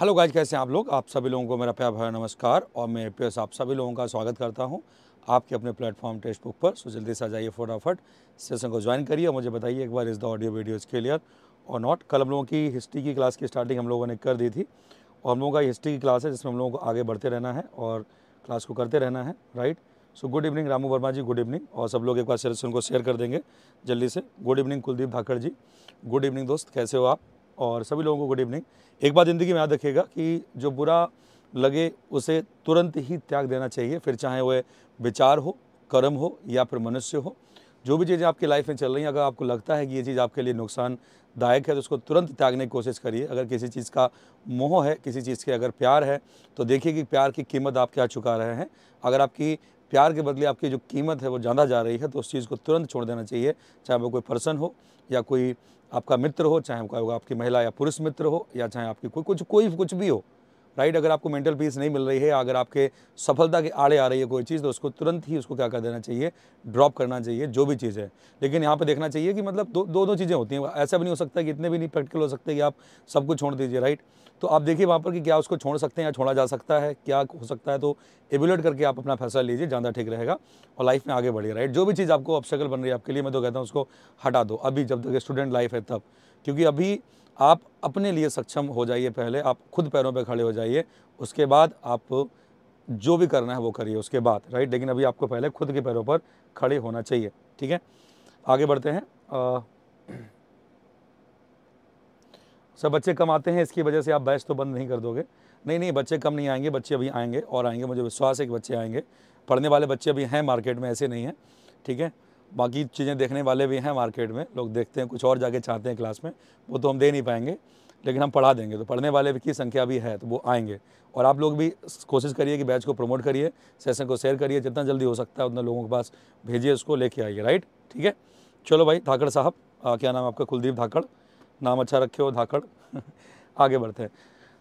hello guys कैसे हैं आप लोग आप सभी लोगों को मेरा प्यार भरा नमस्कार और मैं प्यार आप सभी लोगों का स्वागत करता हूं आपके अपने प्लेटफॉर्म टेस्ट बुक पर सो जल्दी से आ जाइए फटाफट सेशन को ज्वाइन करिए और मुझे बताइए एक बार इस द ऑडियो वीडियो क्लियर और नॉट कल हम लोगों की हिस्ट्री की क्लास की स्टार्टिंग हम लोगों ने कर दी थी और हम लोगों का हिस्ट्री की क्लास है जिसमें हम लोगों को आगे बढ़ते रहना है और क्लास को करते रहना है right so good evening Ramu Verma ji good evening और सब लोग एक बार सेशन को शेयर कर देंगे जल्दी से good evening Kuldeep Dhakad ji good evening दोस्त कैसे हो आप और सभी लोगों को गुड इवनिंग एक बात ज़िंदगी में याद रखिएगा कि जो बुरा लगे उसे तुरंत ही त्याग देना चाहिए फिर चाहे वह विचार हो कर्म हो या फिर मनुष्य हो जो भी चीज़ें आपकी लाइफ में चल रही हैं अगर आपको लगता है कि ये चीज़ आपके लिए नुकसानदायक है तो उसको तुरंत त्यागने की कोशिश करिए अगर किसी चीज़ का मोह है किसी चीज़ के अगर प्यार है तो देखिए कि प्यार की कीमत आप क्या चुका रहे हैं अगर आपकी प्यार के बदले आपकी जो कीमत है वो ज़्यादा जा रही है तो उस चीज़ को तुरंत छोड़ देना चाहिए चाहे वो कोई पर्सन हो या कोई आपका मित्र हो चाहे आपका आपकी महिला या पुरुष मित्र हो या चाहे आपकी कोई कुछ कोई कुछ भी हो राइट अगर आपको मेंटल पीस नहीं मिल रही है अगर आपके सफलता के आड़े आ रही है कोई चीज़ तो उसको तुरंत ही उसको क्या कर देना चाहिए ड्रॉप करना चाहिए जो भी चीज़ है लेकिन यहाँ पर देखना चाहिए कि मतलब दो दो, दो चीज़ें होती हैं ऐसा भी नहीं हो सकता कि इतने भी नहीं प्रैक्टिकल हो सकते कि आप सब कुछ छोड़ दीजिए राइट तो आप देखिए वहाँ पर कि क्या उसको छोड़ सकते हैं या छोड़ा जा सकता है क्या हो सकता है तो एबुलेट करके आप अपना फैसला लीजिए ज़्यादा ठीक रहेगा और लाइफ में आगे बढ़िए राइट जो भी चीज़ आपको ऑब्स्टेकल बन रही है आपके लिए मैं तो कहता हूँ उसको हटा दो अभी जब तक स्टूडेंट लाइफ है तब क्योंकि अभी आप अपने लिए सक्षम हो जाइए पहले आप खुद पैरों पे खड़े हो जाइए उसके बाद आप जो भी करना है वो करिए उसके बाद राइट लेकिन अभी आपको पहले खुद के पैरों पर खड़े होना चाहिए ठीक है आगे बढ़ते हैं आ, सब बच्चे कम आते हैं इसकी वजह से आप बैच तो बंद नहीं कर दोगे नहीं नहीं बच्चे कम नहीं आएंगे बच्चे अभी आएंगे और आएंगे मुझे विश्वास है कि बच्चे आएंगे पढ़ने वाले बच्चे अभी हैं मार्केट में ऐसे नहीं हैं ठीक है बाकी चीज़ें देखने वाले भी हैं मार्केट में लोग देखते हैं कुछ और जाके चाहते हैं क्लास में वो तो हम दे नहीं पाएंगे लेकिन हम पढ़ा देंगे तो पढ़ने वाले की संख्या भी है तो वो आएंगे और आप लोग भी कोशिश करिए कि बैच को प्रमोट करिए सेशन को शेयर करिए जितना जल्दी हो सकता है उतना लोगों के पास भेजिए उसको लेके आइए राइट ठीक है चलो भाई धाकड़ साहब क्या नाम आपका कुलदीप धाकड़ नाम अच्छा रखे हो धाकड़ आगे बढ़ते हैं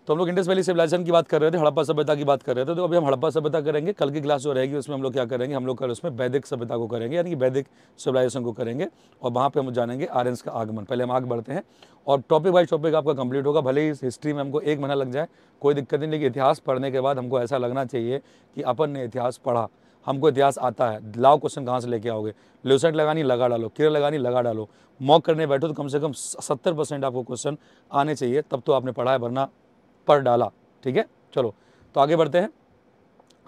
तो हम लोग इंडस वैली सिविलाइजेशन की बात कर रहे थे हड़प्पा सभ्यता की बात कर रहे थे तो अभी हम हड़प्पा सभ्यता करेंगे कल की क्लास जो रहेगी उसमें हम लोग क्या करेंगे हम लोग कल उसमें वैदिक सभ्यता को करेंगे यानी कि वैदिक सिविलाइजेशन को करेंगे और वहाँ पर हम जानेंगे आर्यंस का आगमन पहले हम आग बढ़ते हैं और टॉपिक वाइज टॉपिक आपका कंप्लीट होगा भले ही हिस्ट्री में हमको एक महीना लग जाए कोई दिक्कत नहीं लेकिन इतिहास पढ़ने के बाद हमको ऐसा लगना चाहिए कि अपन ने इतिहास पढ़ा हमको इतिहास आता है लाओ क्वेश्चन कहाँ से लेके आओगे ल्यूसेंट लगानी लगा डालो किर लगानी लगा डालो मॉक करने बैठो तो कम से कम सत्तर परसेंट आपको क्वेश्चन आने चाहिए तब तो आपने पढ़ा है वरना पर डाला ठीक है चलो तो आगे बढ़ते हैं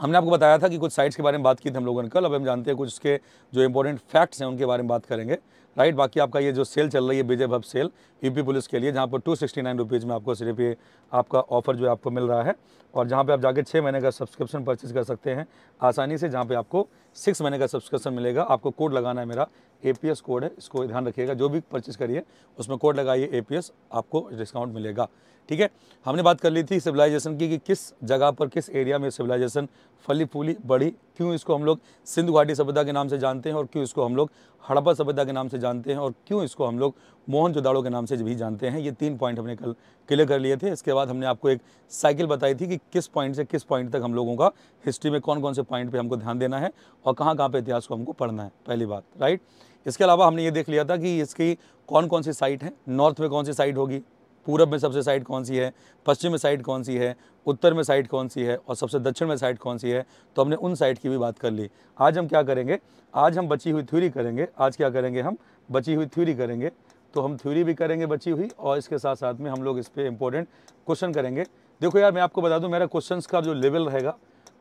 हमने आपको बताया था कि कुछ साइट्स के बारे में बात की थी हम लोगों ने कल अब हम जानते हैं कुछ उसके जो इंपॉर्टेंट फैक्ट्स हैं उनके बारे में बात करेंगे राइट बाकी आपका ये जो सेल चल रही है विजय भव सेल यूपी पुलिस के लिए जहाँ पर टू सिक्सटी नाइन रुपीज़ में आपको सिर्फ ये आपका ऑफर जो है आपको मिल रहा है और जहाँ पर आप जाकर छः महीने का सब्सक्रिप्शन परचेज कर सकते हैं आसानी से जहाँ पर आपको सिक्स महीने का सब्सक्रिप्शन मिलेगा आपको कोड लगाना है मेरा ए कोड है इसको ध्यान रखिएगा जो भी परचेज करिए उसमें कोड लगाइए ए आपको डिस्काउंट मिलेगा ठीक है हमने बात कर ली थी सिविलाइजेशन की कि किस जगह पर किस एरिया में सिविलाइजेशन फली फूली बढ़ी क्यों इसको हम लोग सिंधु घाटी सभ्यता के नाम से जानते हैं और क्यों इसको हम लोग हड़प्पा सभ्यता के नाम से जानते हैं और क्यों इसको हम लोग मोहन जोदाड़ो के नाम से भी जानते हैं ये तीन पॉइंट हमने कल क्लियर कर लिए थे इसके बाद हमने आपको एक साइकिल बताई थी कि किस पॉइंट से किस पॉइंट तक हम लोगों का हिस्ट्री में कौन कौन से पॉइंट पर हमको ध्यान देना है और कहाँ कहाँ पर इतिहास को हमको पढ़ना है पहली बात राइट इसके अलावा हमने ये देख लिया था कि इसकी कौन कौन सी साइट है नॉर्थ में कौन सी साइट होगी पूरब में सबसे साइड कौन सी है पश्चिम में साइड कौन सी है उत्तर में साइड कौन सी है और सबसे दक्षिण में साइड कौन सी है तो हमने उन साइड की भी बात कर ली आज हम क्या करेंगे आज हम बची हुई थ्यूरी करेंगे आज क्या करेंगे हम बची हुई थ्यूरी करेंगे तो हम थ्यूरी भी करेंगे बची हुई और इसके साथ साथ में हम लोग इस पर इंपॉर्टेंट क्वेश्चन करेंगे देखो यार मैं आपको बता दूँ मेरा क्वेश्चन का जो लेवल रहेगा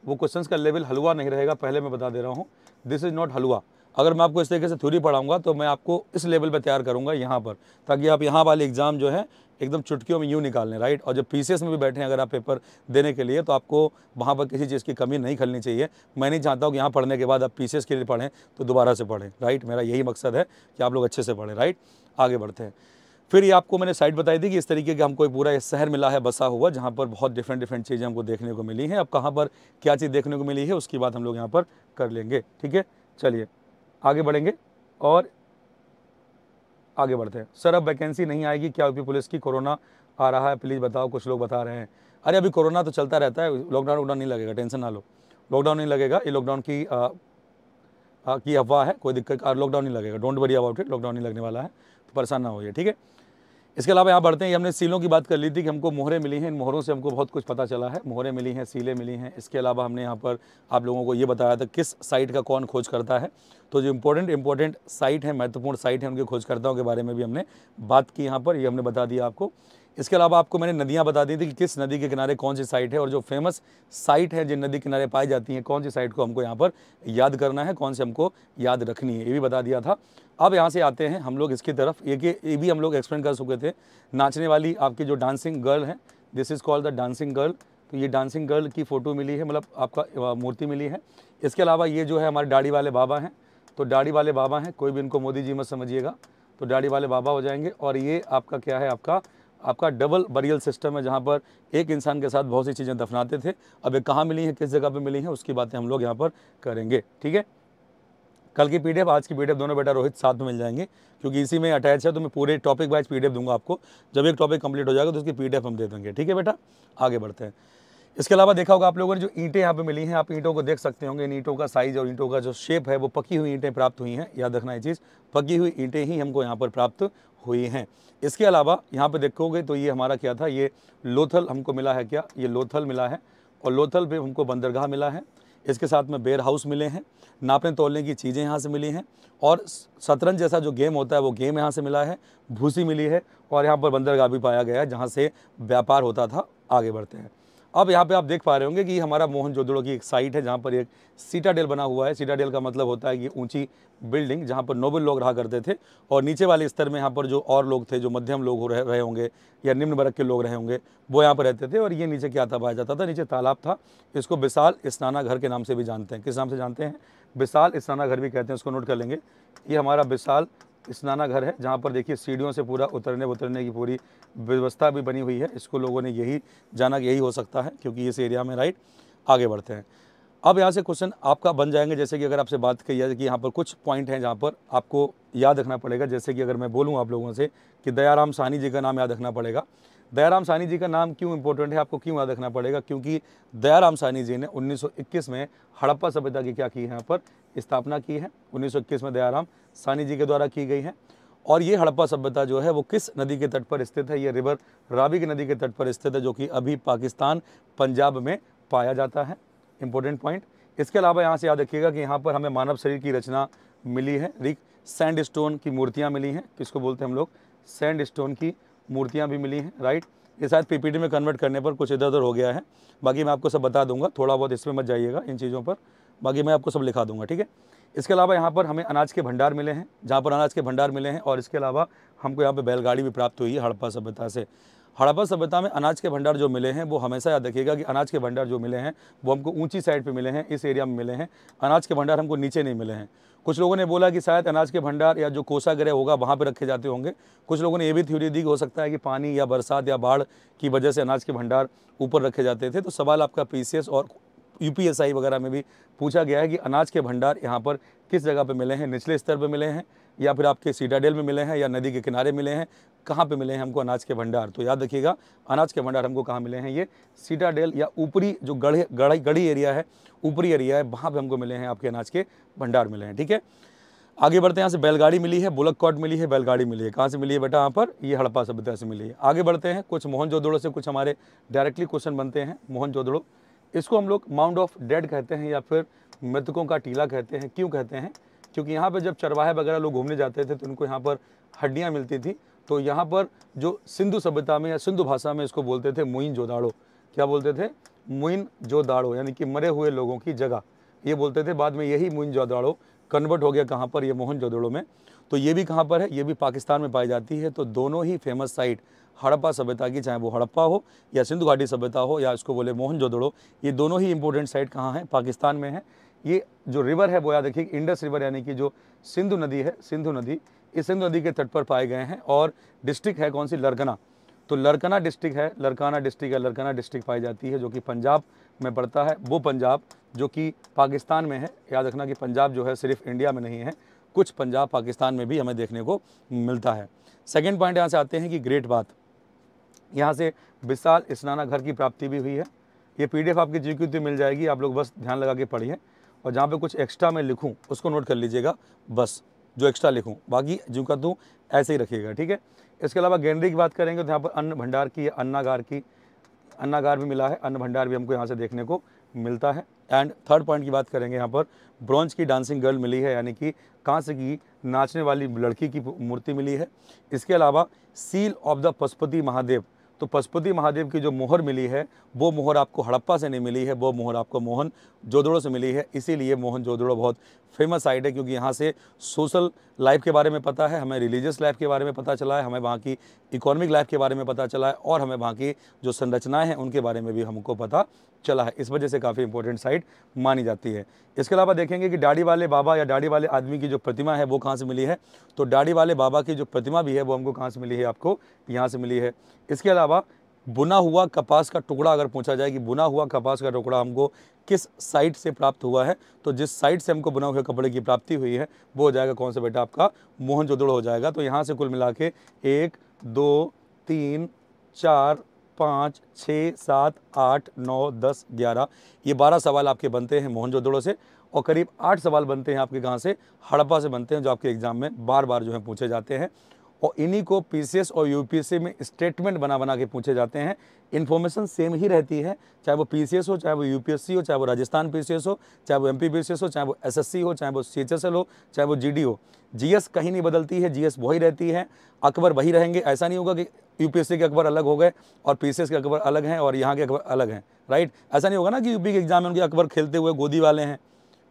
वो क्वेश्चन का लेवल हलवा नहीं रहेगा पहले मैं बता दे रहा हूँ दिस इज़ नॉट हलवा अगर मैं आपको इस तरीके से थ्योरी पढ़ाऊंगा तो मैं आपको इस लेवल पर तैयार करूँगा यहाँ पर ताकि आप यहाँ वाले एग्ज़ाम जो है एकदम चुटकियों में यूँ निकाल लें राइट और जब पी में भी बैठे हैं अगर आप पेपर देने के लिए तो आपको वहाँ पर किसी चीज़ की कमी नहीं खलनी चाहिए मैं नहीं चाहता हूँ कि यहाँ पढ़ने के बाद आप पी के लिए पढ़ें तो दोबारा से पढ़ें राइट मेरा यही मकसद है कि आप लोग अच्छे से पढ़ें राइट आगे बढ़ते हैं फिर ये आपको मैंने साइट बताई थी कि इस तरीके का हमको एक पूरा ये शहर मिला है बसा हुआ जहाँ पर बहुत डिफरेंट डिफरेंट चीज़ें हमको देखने को मिली हैं अब कहाँ पर क्या चीज़ देखने को मिली है उसकी बात हम लोग यहाँ पर कर लेंगे ठीक है चलिए आगे बढ़ेंगे और आगे बढ़ते हैं सर अब वैकेंसी नहीं आएगी क्या यूपी पुलिस की कोरोना आ रहा है प्लीज़ बताओ कुछ लोग बता रहे हैं अरे अभी कोरोना तो चलता रहता है लॉकडाउन वॉकडाउन नहीं लगेगा टेंशन ना लो लॉकडाउन नहीं लगेगा ये लॉकडाउन की आ, आ, की अफवाह है कोई दिक्कत लॉकडाउन नहीं लगेगा don't worry about it lockdown नहीं लगने वाला है तो परेशान ना होइए ठीक है इसके अलावा यहाँ बढ़ते हैं हमने सीलों की बात कर ली थी कि हमको मोहरें मिली हैं इन मोहरों से हमको बहुत कुछ पता चला है मोहरें मिली हैं सीलें मिली हैं इसके अलावा हमने यहाँ पर आप लोगों को ये बताया था किस साइट का कौन खोज करता है तो जो इम्पोर्टेंट इम्पोर्टेंट साइट है महत्वपूर्ण साइट है उनके खोजकर्ताओं के बारे में भी हमने बात की यहाँ पर ये हमने बता दिया आपको इसके अलावा आपको मैंने नदियाँ बता दी थी कि किस नदी के किनारे कौन सी साइट है और जो फेमस साइट है जिन नदी किनारे पाई जाती हैं कौन सी साइट को हमको यहाँ पर याद करना है कौन से हमको याद रखनी है ये भी बता दिया था अब यहाँ से आते हैं हम लोग इसकी तरफ ये कि ये भी हम लोग एक्सप्लेन कर चुके थे नाचने वाली आपकी जो डांसिंग गर्ल है this is called the dancing girl तो ये डांसिंग गर्ल की फ़ोटो मिली है मतलब आपका मूर्ति मिली है इसके अलावा ये जो है हमारे दाढ़ी वाले बाबा हैं तो दाढ़ी वाले बाबा हैं कोई भी इनको मोदी जी मत समझिएगा तो दाढ़ी वाले बाबा हो जाएंगे और ये आपका क्या है आपका आपका डबल बरियल सिस्टम है जहाँ पर एक इंसान के साथ बहुत सी चीज़ें दफनाते थे अब ये कहाँ मिली हैं किस जगह पर मिली हैं उसकी बातें हम लोग यहाँ पर करेंगे ठीक है कल की पीडीएफ आज की पीडीएफ दोनों बेटा रोहित साथ में मिल जाएंगे क्योंकि इसी में अटैच है तो मैं पूरे टॉपिक वाइज पीडीएफ दूंगा आपको जब एक टॉपिक कंप्लीट हो जाएगा तो उसकी पीडीएफ हम दे देंगे ठीक है बेटा आगे बढ़ते हैं इसके अलावा देखा होगा आप लोगों ने जो ईंटें यहाँ पे मिली हैं आप ईंटों को देख सकते होंगे इन ईंटों का साइज और ईंटों का जो शेप है वो पकी हुई ईंटें प्राप्त हुई हैं याद रखना ये चीज़ पकी हुई ईंटें ही हमको यहाँ पर प्राप्त हुई हैं इसके अलावा यहाँ पे देखोगे तो ये हमारा क्या था ये लोथल हमको मिला है क्या ये लोथल मिला है और लोथल पर हमको बंदरगाह मिला है इसके साथ में बेयर हाउस मिले हैं नापने तोलने की चीज़ें यहाँ से मिली हैं और शतरंज जैसा जो गेम होता है वो गेम यहाँ से मिला है भूसी मिली है और यहाँ पर बंदरगाह भी पाया गया है जहाँ से व्यापार होता था आगे बढ़ते हैं अब यहाँ पे आप देख पा रहे होंगे कि हमारा मोहन जोदड़ो की एक साइट है जहाँ पर एक सीटाडेल बना हुआ है सीटाडेल का मतलब होता है कि ऊंची बिल्डिंग जहाँ पर नोबल लोग रहा करते थे और नीचे वाले स्तर में यहाँ पर जो और लोग थे जो मध्यम लोग हो रहे, रहे होंगे या निम्न वर्ग के लोग रहे होंगे वो यहाँ पर रहते थे और ये नीचे क्या था पाया जाता था नीचे तालाब था इसको विशाल घर के नाम से भी जानते हैं किस नाम से जानते हैं विशाल घर भी कहते हैं उसको नोट कर लेंगे ये हमारा विशाल स्नाना घर है जहाँ पर देखिए सीढ़ियों से पूरा उतरने उतरने की पूरी व्यवस्था भी बनी हुई है इसको लोगों ने यही जाना यही हो सकता है क्योंकि इस एरिया में राइट आगे बढ़ते हैं अब यहाँ से क्वेश्चन आपका बन जाएंगे जैसे कि अगर आपसे बात की जाए कि यहाँ पर कुछ पॉइंट हैं जहाँ पर आपको याद रखना पड़ेगा जैसे कि अगर मैं बोलूँ आप लोगों से कि दयाराम सानी जी का नाम याद रखना पड़ेगा दयाराम सानी जी का नाम क्यों इंपॉर्टेंट है आपको क्यों याद रखना पड़ेगा क्योंकि दयाराम सानी जी ने 1921 में हड़प्पा सभ्यता की क्या की है यहाँ पर स्थापना की है 1921 में दयाराम सानी जी के द्वारा की गई है और ये हड़प्पा सभ्यता जो है वो किस नदी के तट पर स्थित है ये रिवर रावी की नदी के तट पर स्थित है जो कि अभी पाकिस्तान पंजाब में पाया जाता है इंपॉर्टेंट पॉइंट इसके अलावा यहाँ से याद रखिएगा कि यहाँ पर हमें मानव शरीर की रचना मिली है रिक सैंड स्टोन की मूर्तियाँ मिली हैं किसको बोलते हैं हम लोग सैंड स्टोन की मूर्तियाँ भी मिली हैं राइट ये शायद पीपीटी में कन्वर्ट करने पर कुछ इधर उधर हो गया है बाकी मैं आपको सब बता दूंगा थोड़ा बहुत इसमें मत जाइएगा इन चीज़ों पर बाकी मैं आपको सब लिखा दूंगा ठीक है इसके अलावा यहाँ पर हमें अनाज के भंडार मिले हैं जहाँ पर अनाज के भंडार मिले हैं और इसके अलावा हमको यहाँ पर बैलगाड़ी भी प्राप्त हुई है हड़प्पा सभ्यता से हड़प्पा सभ्यता में अनाज के भंडार जो मिले हैं वो हमेशा याद रखिएगा कि अनाज के भंडार जो मिले हैं वो हमको ऊंची साइड पे मिले हैं इस एरिया में मिले हैं अनाज के भंडार हमको नीचे नहीं मिले हैं कुछ लोगों ने बोला कि शायद अनाज के भंडार या जो ग्रह होगा वहाँ पर रखे जाते होंगे कुछ लोगों ने यह भी थ्योरी दी हो सकता है कि पानी या बरसात या बाढ़ की वजह से अनाज के भंडार ऊपर रखे जाते थे तो सवाल आपका पीसीएस और यूपीएसआई वगैरह में भी पूछा गया है कि अनाज के भंडार यहाँ पर किस जगह पर मिले हैं निचले स्तर पर मिले हैं या फिर आपके सीटाडेल में मिले हैं या नदी के किनारे मिले हैं कहाँ पे मिले हैं हमको अनाज के भंडार तो याद रखिएगा अनाज के भंडार हमको कहाँ मिले हैं ये डेल या ऊपरी जो गढ़े गढ़ी गढ़ी एरिया है ऊपरी एरिया है वहाँ पर हमको मिले हैं आपके अनाज के भंडार मिले हैं ठीक है आगे बढ़ते हैं यहाँ से बैलगाड़ी मिली है बुलक कॉट मिली है बैलगाड़ी मिली है कहाँ से मिली है बेटा यहाँ पर ये हड़प्पा सभ्यता से मिली है आगे बढ़ते हैं कुछ मोहन जोदड़ो से कुछ हमारे डायरेक्टली क्वेश्चन बनते हैं मोहन जोदड़ो इसको हम लोग माउंट ऑफ डेड कहते हैं या फिर मृतकों का टीला कहते हैं क्यों कहते हैं क्योंकि यहाँ पर जब चरवाहे वगैरह लोग घूमने जाते थे तो उनको यहाँ पर हड्डियाँ मिलती थी तो यहाँ पर जो सिंधु सभ्यता में या सिंधु भाषा में इसको बोलते थे मोइन जोदाड़ो क्या बोलते थे मोइन जोदाड़ो यानी कि मरे हुए लोगों की जगह ये बोलते थे बाद में यही मोइन जोदाड़ो कन्वर्ट हो गया कहाँ पर ये मोहन जोदड़ो में तो ये भी कहाँ पर है ये भी पाकिस्तान में पाई जाती है तो दोनों ही फेमस साइट हड़प्पा सभ्यता की चाहे वो हड़प्पा हो या सिंधु घाटी सभ्यता हो या इसको बोले मोहनजोदड़ो ये दोनों ही इंपॉर्टेंट साइट कहाँ हैं पाकिस्तान में है ये जो रिवर है वो याद रखिए इंडस रिवर यानी कि जो सिंधु नदी है सिंधु नदी इस सिंधु नदी के तट पर पाए गए हैं और डिस्ट्रिक्ट है कौन सी लरकना तो लरकना डिस्ट्रिक्ट है लरकाना डिस्ट्रिक्ट या लरकना डिस्ट्रिक्ट पाई जाती है जो कि पंजाब में पड़ता है वो पंजाब जो कि पाकिस्तान में है याद रखना कि पंजाब जो है सिर्फ इंडिया में नहीं है कुछ पंजाब पाकिस्तान में भी हमें देखने को मिलता है सेकेंड पॉइंट यहाँ से आते हैं कि ग्रेट बात यहाँ से विशाल स्नानाघर की प्राप्ति भी हुई है ये पीडीएफ आपकी जी क्यू मिल जाएगी आप लोग बस ध्यान लगा के पढ़िए और जहाँ पे कुछ एक्स्ट्रा मैं लिखूँ उसको नोट कर लीजिएगा बस जो एक्स्ट्रा लिखूँ बाकी जो का दूँ ऐसे ही रखिएगा ठीक है इसके अलावा गैंडरी की बात करेंगे तो यहाँ पर अन्न भंडार की अन्नागार की अन्नागार भी मिला है अन्न भंडार भी हमको यहाँ से देखने को मिलता है एंड थर्ड पॉइंट की बात करेंगे यहाँ पर ब्रॉन्ज की डांसिंग गर्ल मिली है यानी कि कांस्य की नाचने वाली लड़की की मूर्ति मिली है इसके अलावा seal of the Pashupati Mahadev तो पशुपति महादेव की जो मोहर मिली है वो मोहर आपको हड़प्पा से नहीं मिली है वो मोहर आपको मोहन जोदड़ो से मिली है इसीलिए मोहन जोदड़ो बहुत फेमस साइट है क्योंकि यहाँ से सोशल लाइफ के बारे में पता है हमें रिलीजियस लाइफ के बारे में पता चला है हमें वहाँ की इकोनॉमिक लाइफ के बारे में पता चला है और हमें वहाँ की जो संरचनाएँ हैं उनके बारे में भी हमको पता चला है इस वजह से काफ़ी इंपॉर्टेंट साइट मानी जाती है इसके अलावा देखेंगे कि डाढ़ी वाले बाबा या दाढ़ी वाले आदमी की जो प्रतिमा है वो कहाँ से मिली है तो डाढ़ी वाले बाबा की जो प्रतिमा भी है वो हमको कहाँ से मिली है आपको यहाँ से मिली है इसके अलावा बुना हुआ कपास का टुकड़ा अगर पूछा जाए कि बुना हुआ कपास का टुकड़ा हमको किस साइड से प्राप्त हुआ है तो जिस साइड से हमको बुना हुआ कपड़े की प्राप्ति हुई है वो हो जाएगा कौन सा बेटा आपका मोहनजोदड़ो हो जाएगा तो यहाँ से कुल मिला के एक दो तीन चार पाँच छः सात आठ नौ दस ग्यारह ये बारह सवाल आपके बनते हैं मोहनजोदड़ो से और करीब आठ सवाल बनते हैं आपके कहाँ से हड़प्पा से बनते हैं जो आपके एग्ज़ाम में बार बार जो है पूछे जाते हैं और इन्हीं को पीसीएस और यूपीएससी में स्टेटमेंट बना बना के पूछे जाते हैं इन्फॉर्मेशन सेम ही रहती है चाहे वो पीसीएस हो चाहे वो यूपीएससी हो चाहे वो राजस्थान पीसीएस हो चाहे वो एमपी पीसीएस हो चाहे वो एसएससी हो चाहे वो सीएचएसएल हो चाहे वो जीडी हो जीएस कहीं नहीं बदलती है जीएस वही रहती है अकबर वही रहेंगे ऐसा नहीं होगा कि यूपीएससी के अकबर अलग हो गए और पीसीएस के अकबर अलग हैं और यहाँ के अकबर अलग हैं राइट ऐसा नहीं होगा ना कि यूपी के एग्जाम में उनके अकबर खेलते हुए गोदी वाले हैं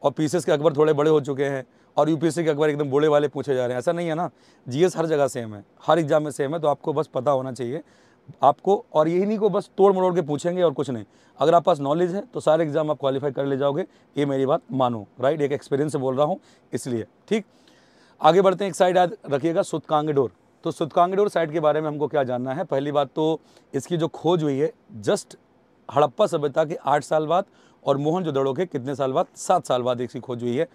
और पीसीएस के अकबर थोड़े बड़े हो चुके हैं और यूपीएससी के अखबार एकदम बोले वाले पूछे जा रहे हैं ऐसा नहीं है ना जीएस हर जगह सेम है हर एग्जाम में सेम है तो आपको बस पता होना चाहिए आपको और यही नहीं को बस तोड़ मरोड़ के पूछेंगे और कुछ नहीं अगर आप पास नॉलेज है तो सारे एग्जाम आप क्वालिफाई कर ले जाओगे ये मेरी बात मानो राइट एक एक्सपीरियंस से बोल रहा हूँ इसलिए ठीक आगे बढ़ते हैं एक साइड याद रखिएगा सुतकांगडोर तो सुतकांगडोर साइड के बारे में हमको क्या जानना है पहली बात तो इसकी जो खोज हुई है जस्ट हड़प्पा सभ्यता के आठ साल बाद और मोहन दड़ो के कितने साल बाद सात साल बाद इसकी खोज हुई है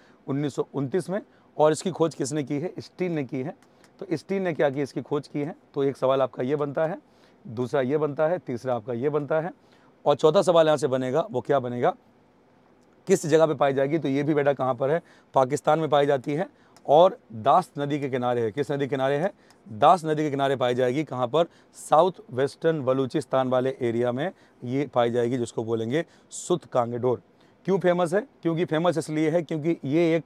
उन्नीस में और इसकी खोज किसने की है स्टीन ने की है तो स्टीन ने क्या की इसकी खोज की है तो एक सवाल आपका ये बनता है दूसरा ये बनता है तीसरा आपका ये बनता है और चौथा सवाल यहाँ से बनेगा वो क्या बनेगा किस जगह पे पाई जाएगी तो ये भी बेटा कहाँ पर है पाकिस्तान में पाई जाती है और दास नदी के किनारे है किस नदी के किनारे है दास नदी के किनारे पाई जाएगी कहाँ पर साउथ वेस्टर्न बलूचिस्तान वाले एरिया में ये पाई जाएगी जिसको बोलेंगे सुत कांगेडोर क्यों फेमस है क्योंकि फेमस इसलिए है क्योंकि ये एक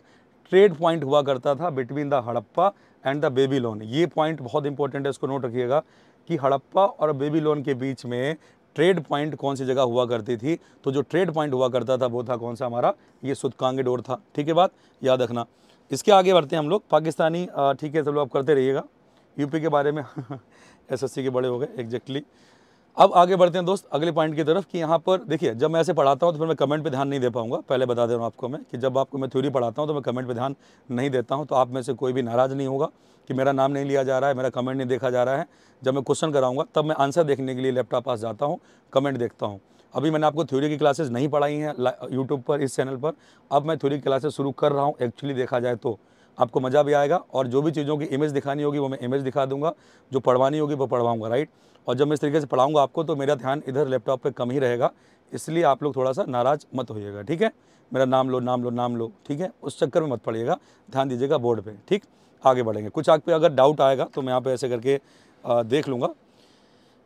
ट्रेड पॉइंट हुआ करता था between the Harappa and the Babylon ये पॉइंट बहुत इंपॉर्टेंट है इसको नोट रखिएगा कि हड़प्पा और बेबी लोन के बीच में ट्रेड पॉइंट कौन सी जगह हुआ करती थी तो जो ट्रेड पॉइंट हुआ करता था वो था कौन सा हमारा ये सुतकांगे डोर था ठीक है बात याद रखना इसके आगे बढ़ते हैं हम लोग पाकिस्तानी ठीक है सब लोग आप करते रहिएगा यूपी के बारे में एसएससी के बड़े हो गए एग्जैक्टली अब आगे बढ़ते हैं दोस्त अगले पॉइंट की तरफ कि यहाँ पर देखिए जब मैं ऐसे पढ़ाता हूँ तो फिर मैं कमेंट पे ध्यान नहीं दे पाऊँगा पहले बता दे रहा हूँ आपको मैं कि जब आपको मैं थ्योरी पढ़ाता हूँ तो मैं कमेंट पे ध्यान नहीं देता हूँ तो आप में से कोई भी नाराज़ नहीं होगा कि मेरा नाम नहीं लिया जा रहा है मेरा कमेंट नहीं देखा जा रहा है जब मैं क्वेश्चन कराऊंगा तब मैं आंसर देखने के लिए लैपटॉप पास जाता हूँ कमेंट देखता हूँ अभी मैंने आपको थ्योरी की क्लासेस नहीं पढ़ाई हैं यूट्यूब पर इस चैनल पर अब मैं थ्योरी क्लासेस शुरू कर रहा हूँ एक्चुअली देखा जाए तो आपको मज़ा भी आएगा और जो भी चीज़ों की इमेज दिखानी होगी वो मैं इमेज दिखा दूंगा जो पढ़वानी होगी वो पढ़वाऊँगा राइट और जब मैं इस तरीके से पढ़ाऊँगा आपको तो मेरा ध्यान इधर लैपटॉप पर कम ही रहेगा इसलिए आप लोग थोड़ा सा नाराज़ मत होइएगा ठीक है मेरा नाम लो नाम लो नाम लो ठीक है उस चक्कर में मत पड़िएगा ध्यान दीजिएगा बोर्ड पर ठीक आगे बढ़ेंगे कुछ आग पर अगर डाउट आएगा तो मैं यहाँ पे ऐसे करके देख लूँगा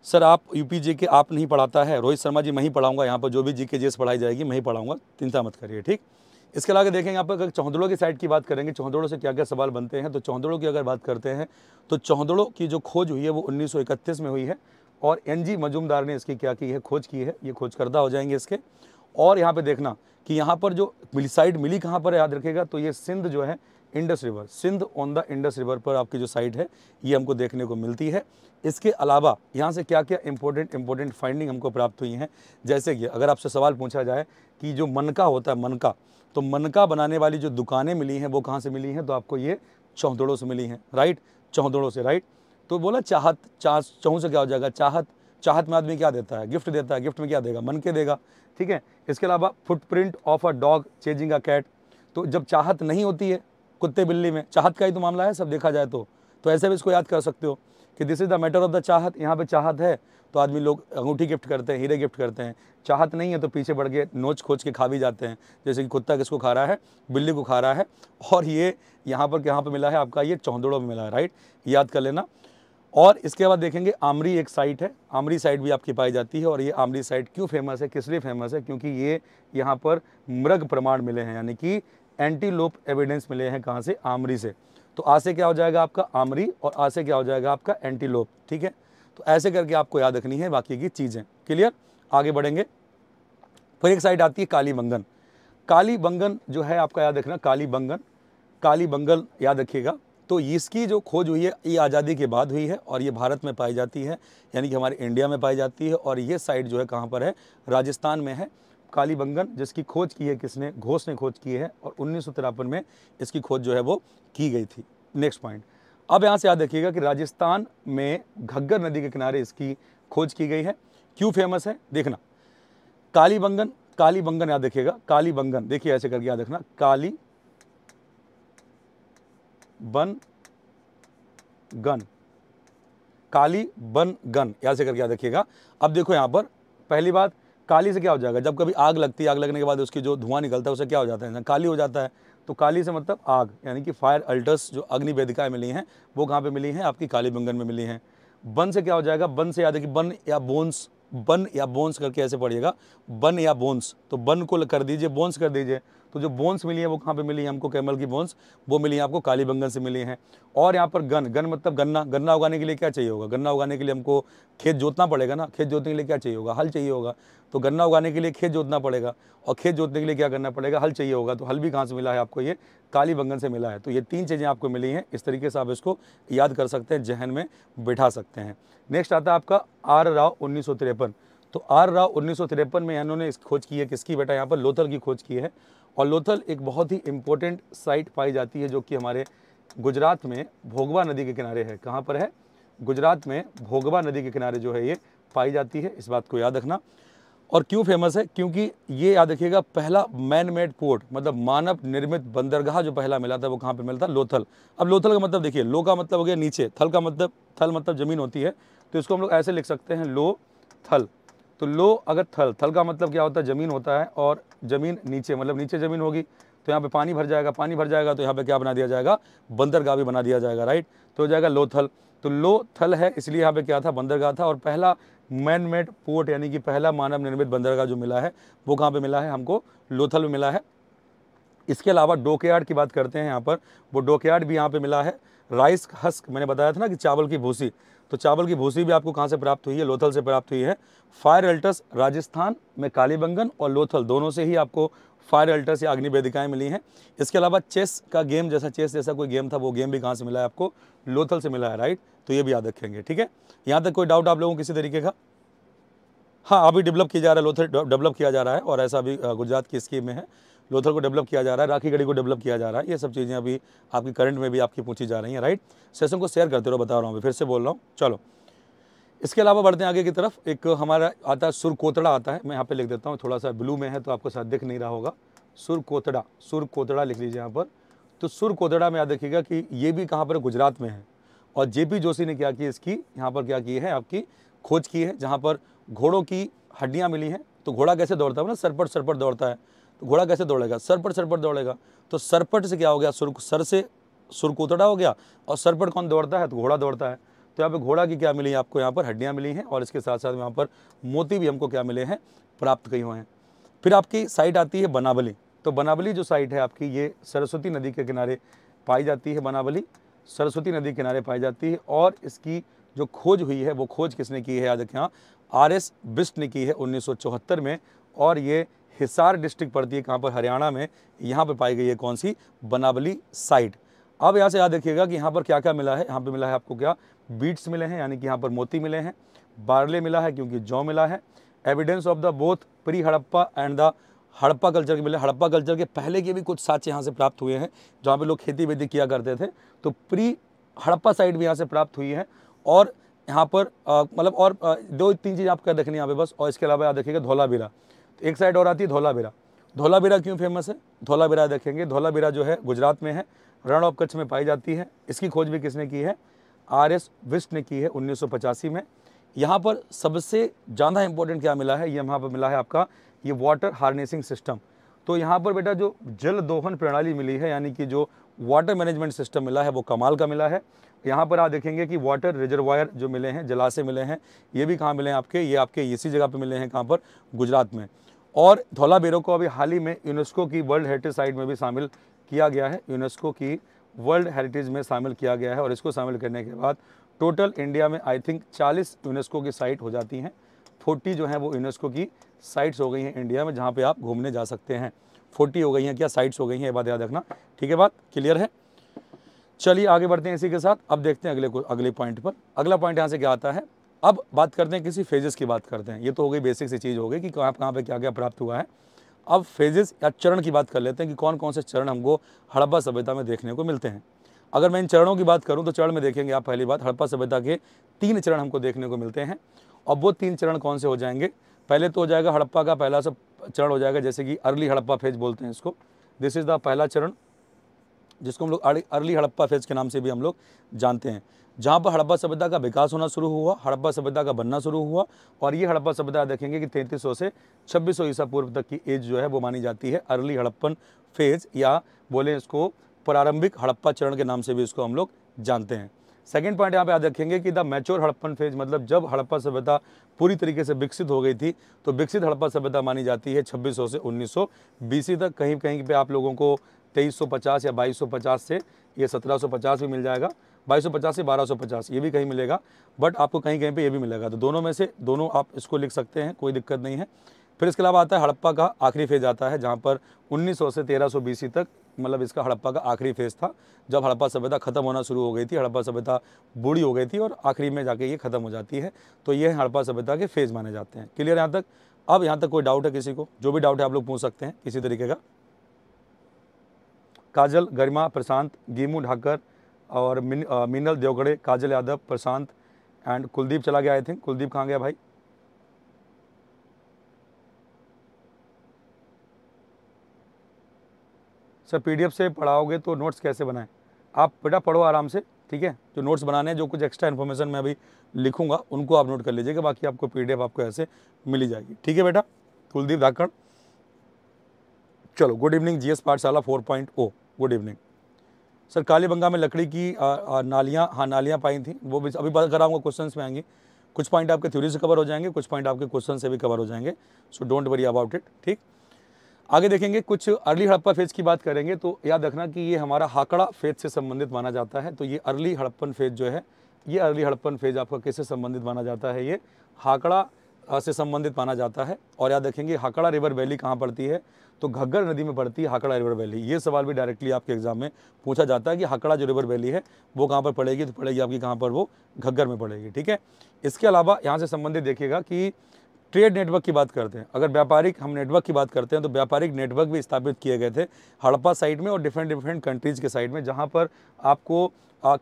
सर आप यूपी जी के आप नहीं पढ़ाता है रोहित शर्मा जी मैं ही पढ़ाऊंगा यहाँ पर जो भी जी के जी पढ़ाई जाएगी मैं ही पढ़ाऊंगा चिंता मत करिए ठीक इसके अलावा देखेंगे यहाँ पर अगर चौहदड़ों की साइड की बात करेंगे चौहदड़ों से क्या क्या सवाल बनते हैं तो चौहदड़ों की अगर बात करते हैं तो चौहदड़ों की जो खोज हुई है वो उन्नीस में हुई है और एन जी मजूमदार ने इसकी क्या की है खोज की है ये खोजकर्ता हो जाएंगे इसके और यहाँ पर देखना कि यहाँ पर जो साइड मिली कहाँ पर याद रखेगा तो ये सिंध जो है Indus river Sindh on the Indus river पर आपकी जो साइट है ये हमको देखने को मिलती है इसके अलावा यहाँ से क्या क्या इंपॉर्टेंट इंपॉर्टेंट फाइंडिंग हमको प्राप्त हुई हैं जैसे कि अगर आपसे सवाल पूछा जाए कि जो मनका होता है मनका तो मनका बनाने वाली जो दुकानें मिली हैं वो कहाँ से मिली हैं तो आपको ये चौहदड़ों से मिली हैं राइट चौहदड़ों से राइट तो बोला चाहत चाह चौं से क्या हो जाएगा चाहत चाहत में आदमी क्या देता है गिफ्ट देता है गिफ्ट में क्या देगा मन के देगा ठीक है इसके अलावा footprint of a dog chasing a cat तो जब चाहत नहीं होती है कुत्ते बिल्ली में चाहत का ही तो मामला है सब देखा जाए तो तो ऐसे भी इसको याद कर सकते हो कि this is the matter of the चाहत यहाँ पे चाहत है तो आदमी लोग अंगूठी गिफ्ट करते हैं हीरे गिफ्ट करते हैं चाहत नहीं है तो पीछे बढ़ के नोच खोच के खा भी जाते हैं जैसे कि कुत्ता किसको खा रहा है बिल्ली को खा रहा है और ये यहाँ पर यहाँ पर मिला है आपका ये चौंदड़ों में मिला है राइट याद कर लेना और इसके बाद देखेंगे आमरी एक साइट है आमरी साइट भी आपकी पाई जाती है और ये आमरी साइट क्यों फेमस है किस लिए फेमस है क्योंकि ये यहाँ पर मृग प्रमाण मिले हैं यानी कि एंटीलोप एविडेंस मिले हैं कहाँ से आमरी से तो आ से क्या हो जाएगा आपका आमरी और आ से क्या हो जाएगा आपका एंटीलोप ठीक है तो ऐसे करके आपको याद रखनी है बाकी की चीज़ें क्लियर आगे बढ़ेंगे फिर एक साइड आती है काली बंगन काली बंगन जो है आपका याद रखना काली बंगन काली बंगल याद रखिएगा तो इसकी जो खोज हुई है ये आज़ादी के बाद हुई है और ये भारत में पाई जाती है यानी कि हमारे इंडिया में पाई जाती है और ये साइड जो है कहाँ पर है राजस्थान में है काली बंगन जिसकी खोज की है किसने घोष ने खोज की है और उन्नीस में इसकी खोज जो है वो की गई थी नेक्स्ट पॉइंट अब यहाँ से याद रखिएगा कि राजस्थान में घग्गर नदी के किनारे इसकी खोज की गई है क्यों फेमस है देखना काली बंगन काली बंगन याद रखिएगा काली बंगन देखिए ऐसे करके याद रखना काली बन गन काली बन गन ऐसे करके याद रखिएगा अब देखो यहां पर पहली बात काली से क्या हो जाएगा जब कभी आग लगती है आग लगने के बाद उसकी जो धुआं निकलता है उसे क्या हो जाता है काली हो जाता है तो काली से मतलब आग यानी कि फायर अल्टर्स जो अग्नि वेदिकाएँ मिली हैं वो कहाँ पर मिली हैं आपकी काली बंगन में मिली हैं बन से क्या हो जाएगा बन से याद है कि बन या बोन्स बन या बोन्स करके ऐसे पढ़िएगा बन या बोन्स तो बन को कर दीजिए बोन्स कर दीजिए तो जो बोन्स मिली हैं वो कहाँ पे मिली है हमको कैमल की बोन्स वो मिली हैं आपको काली बंगन से मिली हैं और यहाँ पर गन गन मतलब गन्ना गन्ना उगाने के लिए क्या चाहिए होगा गन्ना उगाने के लिए हमको खेत जोतना पड़ेगा ना खेत जोतने के लिए क्या चाहिए होगा हल चाहिए होगा तो गन्ना उगाने के लिए खेत जोतना पड़ेगा और खेत जोतने के लिए क्या करना पड़ेगा हल चाहिए होगा तो हल भी कहाँ से मिला है आपको ये काली बंगन से मिला है तो ये तीन चीज़ें आपको मिली हैं इस तरीके से आप इसको याद कर सकते हैं जहन में बिठा सकते हैं नेक्स्ट आता है आपका आर राव उन्नीस तो आर राव उन्नीस में इन्होंने खोज की है किसकी बेटा यहाँ पर लोथल की खोज की है और लोथल एक बहुत ही इम्पोर्टेंट साइट पाई जाती है जो कि हमारे गुजरात में भोगवा नदी के किनारे है कहाँ पर है गुजरात में भोगवा नदी के किनारे जो है ये पाई जाती है इस बात को याद रखना और क्यों फेमस है क्योंकि ये याद रखिएगा पहला मैन मेड पोर्ट मतलब मानव निर्मित बंदरगाह जो पहला मिला था वो कहाँ पे मिला था लोथल अब लोथल का मतलब देखिए लो का मतलब हो गया नीचे थल का मतलब थल मतलब ज़मीन होती है तो इसको हम लोग ऐसे लिख सकते हैं लो थल तो लो अगर थल थल का मतलब क्या होता है ज़मीन होता है और ज़मीन नीचे मतलब नीचे ज़मीन होगी तो यहाँ पे पानी भर जाएगा पानी भर जाएगा तो यहाँ पे क्या बना दिया जाएगा बंदरगाह भी बना दिया जाएगा राइट तो हो जाएगा लो थल तो लो थल है इसलिए यहाँ पे क्या था बंदरगाह था और पहला मैन मेड पोर्ट यानी कि पहला मानव निर्मित बंदरगाह जो मिला है वो कहाँ पे मिला है हमको लोथल में मिला है इसके अलावा डोके की बात करते हैं यहाँ पर वो डोके भी यहाँ पर मिला है राइस हस्क मैंने बताया था ना कि चावल की भूसी तो चावल की भूसी भी आपको कहाँ से प्राप्त हुई है लोथल से प्राप्त हुई है फायर अल्टस राजस्थान में कालीबंगन और लोथल दोनों से ही आपको फायर अल्टस या अग्निवेदिकाएँ मिली हैं इसके अलावा चेस का गेम जैसा चेस जैसा कोई गेम था वो गेम भी कहाँ से मिला है आपको लोथल से मिला है राइट तो ये भी याद रखेंगे ठीक है यहाँ तक कोई डाउट आप लोगों को किसी तरीके का हाँ अभी डेवलप किया जा रहा है लोथल डेवलप किया जा रहा है और ऐसा अभी गुजरात की स्कीम में है लोथर को डेवलप किया जा रहा है राखी गढ़ी को डेवलप किया जा रहा है ये सब चीज़ें अभी आपकी करंट में भी आपकी पूछी जा रही हैं राइट सेशन को शेयर करते रहो बता रहा हूँ मैं फिर से बोल रहा हूँ चलो इसके अलावा बढ़ते हैं आगे की तरफ एक हमारा आता है सुरकोतड़ा आता है मैं यहाँ पे लिख देता हूँ थोड़ा सा ब्लू में है तो आपको शायद दिख नहीं रहा होगा सुरकोतड़ा सुरकोतड़ा लिख लीजिए यहाँ पर तो सुरकोतड़ा में याद रखिएगा कि ये भी कहाँ पर गुजरात में है और पी जोशी ने क्या की इसकी यहाँ पर क्या की है आपकी खोज की है जहाँ पर घोड़ों की हड्डियाँ मिली हैं तो घोड़ा कैसे दौड़ता है ना मतलब सरपट सरपट दौड़ता है तो घोड़ा कैसे दौड़ेगा सरपट सरपट दौड़ेगा तो सरपट से क्या हो गया सुर सर से सुरकुतड़ा हो गया और सरपट कौन दौड़ता है तो घोड़ा दौड़ता है तो यहाँ पे घोड़ा की क्या मिली है आपको यहाँ पर हड्डियाँ मिली हैं और इसके साथ साथ यहाँ पर मोती भी हमको क्या मिले हैं प्राप्त किए हुए हैं फिर आपकी साइट आती है बनावली तो बनावली जो साइट है आपकी ये सरस्वती नदी के किनारे पाई जाती है बनावली सरस्वती नदी किनारे पाई जाती है और इसकी जो खोज हुई है वो खोज किसने की है याद हाँ, रखें आर एस बिस्ट ने की है उन्नीस में और ये हिसार डिस्ट्रिक्ट पड़ती है कहाँ पर हरियाणा में यहाँ पर पाई गई है कौन सी बनावली साइट अब यहाँ से याद देखिएगा कि यहाँ पर क्या क्या मिला है यहाँ पर मिला है आपको क्या बीट्स मिले हैं यानी कि यहाँ पर मोती मिले हैं बार्ले मिला है क्योंकि जौ मिला है evidence of the both pre Harappa and the Harappa culture के मिले हड़प्पा कल्चर के पहले के भी कुछ साक्ष्य यहाँ से प्राप्त हुए हैं जहाँ पे लोग खेती वेती किया करते थे तो प्री हड़प्पा साइड भी यहाँ से प्राप्त हुई है और यहाँ पर मतलब और आ, दो तीन चीज़ आपका देखनी यहाँ पे बस और इसके अलावा याद देखिएगा धोला बिला एक साइड और आती है धोलाबिरा धोलाबिरा क्यों फेमस है धोलाबिरा देखेंगे धोलाबिरा जो है गुजरात में है रण ऑफ कच्छ में पाई जाती है इसकी खोज भी किसने की है आर एस विस्ट ने की है उन्नीस में यहाँ पर सबसे ज़्यादा इंपॉर्टेंट क्या मिला है ये यहाँ पर मिला है आपका ये वाटर हार्नेसिंग सिस्टम तो यहाँ पर बेटा जो जल दोहन प्रणाली मिली है यानी कि जो वाटर मैनेजमेंट सिस्टम मिला है वो कमाल का मिला है यहाँ पर आप देखेंगे कि वाटर रिजर्वायर जो मिले हैं जलाशय मिले हैं ये भी कहाँ मिले हैं आपके ये आपके इसी जगह पे मिले हैं कहाँ पर गुजरात में और धौला बेरो को अभी हाल ही में यूनेस्को की वर्ल्ड हेरिटेज साइट में भी शामिल किया गया है यूनेस्को की वर्ल्ड हेरिटेज में शामिल किया गया है और इसको शामिल करने के बाद टोटल इंडिया में आई थिंक 40 यूनेस्को की साइट हो जाती हैं 40 जो हैं वो यूनेस्को की साइट्स हो गई हैं इंडिया में जहाँ पर आप घूमने जा सकते हैं फोर्टी हो गई हैं क्या साइट्स हो गई हैं ये बात याद रखना ठीक है बात क्लियर है चलिए आगे बढ़ते हैं इसी के साथ अब देखते हैं अगले को अगले पॉइंट पर अगला पॉइंट यहाँ से क्या आता है अब बात करते हैं किसी फेजेस की बात करते हैं ये तो हो गई बेसिक सी चीज़ हो गई कि कहाँ कहाँ पे क्या क्या प्राप्त हुआ है अब फेजेस या चरण की बात कर लेते हैं कि कौन कौन से चरण हमको हड़प्पा सभ्यता में देखने को मिलते हैं अगर मैं इन चरणों की बात करूँ तो चरण में देखेंगे आप पहली बात हड़प्पा सभ्यता के तीन चरण हमको देखने को मिलते हैं और वो तीन चरण कौन से हो जाएंगे पहले तो हो जाएगा हड़प्पा का पहला सब चरण हो जाएगा जैसे कि अर्ली हड़प्पा फेज बोलते हैं इसको दिस इज़ द पहला चरण जिसको हम लोग अर्ली हड़प्पा फेज के नाम से भी हम लोग जानते हैं जहाँ पर हड़प्पा सभ्यता का विकास होना शुरू हुआ हड़प्पा सभ्यता का बनना शुरू हुआ और ये हड़प्पा सभ्यता देखेंगे कि 3300 से 2600 ईसा पूर्व तक की एज जो है वो मानी जाती है अर्ली हड़प्पन फेज या बोले इसको प्रारंभिक हड़प्पा चरण के नाम से भी इसको हम लोग जानते हैं सेकेंड पॉइंट यहाँ पे आप देखेंगे कि द मैच्योर हड़प्पन फेज मतलब जब हड़प्पा सभ्यता पूरी तरीके से विकसित हो गई थी तो विकसित हड़प्पा सभ्यता मानी जाती है 2600 से 1900 बीसी तक कहीं कहीं पे आप लोगों को 2350 या 2250 से ये 1750 भी मिल जाएगा बाईस से बारह ये भी कहीं मिलेगा बट आपको कहीं कहीं पर यह भी मिलेगा तो दोनों में से दोनों आप इसको लिख सकते हैं कोई दिक्कत नहीं है फिर इसके अलावा आता है हड़प्पा का आखिरी फेज आता है जहाँ पर 1900 से 1300 सौ तक मतलब इसका हड़प्पा का आखिरी फेज था जब हड़प्पा सभ्यता खत्म होना शुरू हो गई थी हड़प्पा सभ्यता बूढ़ी हो गई थी और आखिरी में जाके ये खत्म हो जाती है तो ये हड़प्पा सभ्यता के फेज माने जाते हैं क्लियर यहाँ तक अब यहाँ तक कोई डाउट है किसी को जो भी डाउट है आप लोग पूछ सकते हैं किसी तरीके का काजल गरिमा प्रशांत गीमू ढाकर और मिन, आ, मिनल देवगड़े काजल यादव प्रशांत एंड कुलदीप चला गया आई थिंक कुलदीप कहाँ गया भाई सर पीडीएफ से पढ़ाओगे तो नोट्स कैसे बनाएं आप बेटा पढ़ो आराम से ठीक है जो नोट्स बनाने हैं जो कुछ एक्स्ट्रा इन्फॉर्मेशन मैं अभी लिखूंगा उनको आप नोट कर लीजिएगा बाकी आपको पीडीएफ आपको ऐसे मिली जाएगी ठीक है बेटा कुलदीप धाकड़ चलो good evening G S Pathshala four point O good evening sir Kalibanga में लकड़ी की नालियाँ हाँ नालियाँ पाई थी वो भी अभी बात कराऊंगा क्वेश्चन में आएंगी कुछ पॉइंट आपके थ्योरी से कवर हो जाएंगे कुछ पॉइंट आपके क्वेश्चन से भी कवर हो जाएंगे so don't worry about it ठीक आगे देखेंगे कुछ अर्ली हड़प्पा फेज की बात करेंगे तो याद रखना कि ये हमारा हाकड़ा फेज से संबंधित माना जाता है तो ये अर्ली हड़प्पन फेज जो है ये अर्ली हड़प्पन फेज आपका किससे संबंधित माना जाता है ये हाकड़ा से संबंधित माना जाता है और याद रखेंगे हाकड़ा रिवर वैली कहाँ पड़ती है तो घग्गर नदी में पड़ती है हाकड़ा रिवर वैली ये सवाल भी डायरेक्टली आपके एग्जाम में पूछा जाता है कि हाकड़ा जो रिवर वैली है वो कहाँ पर पड़ेगी तो पड़ेगी आपकी कहाँ पर वो घग्गर में पड़ेगी ठीक है इसके अलावा यहाँ से संबंधित देखिएगा कि ट्रेड नेटवर्क की बात करते हैं अगर व्यापारिक हम नेटवर्क की बात करते हैं तो व्यापारिक नेटवर्क भी स्थापित किए गए थे हड़प्पा साइड में और डिफरेंट डिफरेंट कंट्रीज़ के साइड में जहाँ पर आपको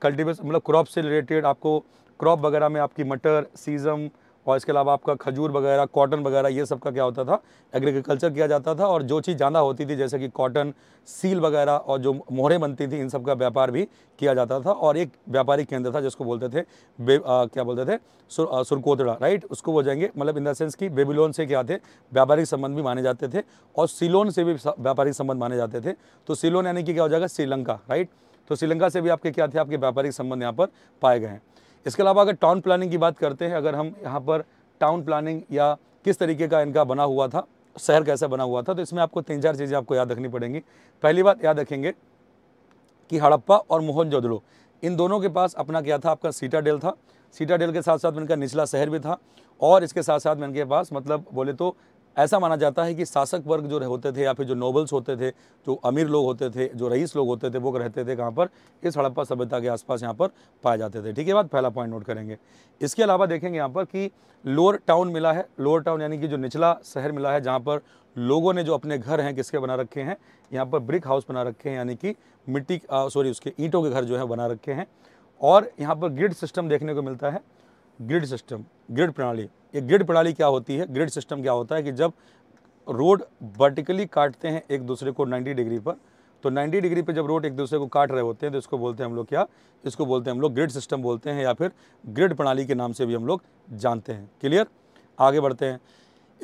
कल्टिवेशन मतलब क्रॉप से रिलेटेड आपको क्रॉप वगैरह में आपकी मटर सीजम और इसके अलावा आपका खजूर वगैरह कॉटन वगैरह ये सब का क्या होता था एग्रीकल्चर किया जाता था और जो चीज़ ज़्यादा होती थी जैसे कि कॉटन सील वगैरह और जो मोहरें बनती थी इन सब का व्यापार भी किया जाता था और एक व्यापारिक केंद्र था जिसको बोलते थे बे, आ, क्या बोलते थे सुर, आ, सुरकोतड़ा राइट उसको वो जाएंगे मतलब इन द सेंस कि बेबीलोन से क्या थे व्यापारिक संबंध भी माने जाते थे और सिलोन से भी व्यापारिक संबंध माने जाते थे तो सिलोन यानी कि क्या हो जाएगा श्रीलंका राइट तो श्रीलंका से भी आपके क्या थे आपके व्यापारिक संबंध यहाँ पर पाए गए हैं इसके अलावा अगर टाउन प्लानिंग की बात करते हैं अगर हम यहाँ पर टाउन प्लानिंग या किस तरीके का इनका बना हुआ था शहर कैसा बना हुआ था तो इसमें आपको तीन चार चीज़ें आपको याद रखनी पड़ेंगी पहली बात याद रखेंगे कि हड़प्पा और मोहन इन दोनों के पास अपना क्या था आपका डेल था डेल के साथ साथ में इनका निचला शहर भी था और इसके साथ साथ में इनके पास मतलब बोले तो ऐसा माना जाता है कि शासक वर्ग जो होते थे या फिर जो नोबल्स होते थे जो अमीर लोग होते थे जो रईस लोग होते थे वो रहते थे कहाँ पर इस हड़प्पा सभ्यता के आसपास यहाँ पर पाए जाते थे ठीक है बात पहला पॉइंट नोट करेंगे इसके अलावा देखेंगे यहाँ पर कि लोअर टाउन मिला है लोअर टाउन यानी कि जो निचला शहर मिला है जहाँ पर लोगों ने जो अपने घर हैं किसके बना रखे हैं यहाँ पर ब्रिक हाउस बना रखे हैं यानी कि मिट्टी सॉरी उसके ईंटों के घर जो है बना रखे हैं और यहाँ पर ग्रिड सिस्टम देखने को मिलता है ग्रिड सिस्टम ग्रिड प्रणाली ये ग्रिड प्रणाली क्या होती है ग्रिड सिस्टम क्या होता है कि जब रोड वर्टिकली काटते हैं एक दूसरे को 90 डिग्री पर तो 90 डिग्री पर जब रोड एक दूसरे को काट रहे होते हैं तो इसको बोलते हैं हम लोग क्या इसको बोलते हैं हम लोग ग्रिड सिस्टम बोलते हैं या फिर ग्रिड प्रणाली के नाम से भी हम लोग जानते हैं क्लियर आगे बढ़ते हैं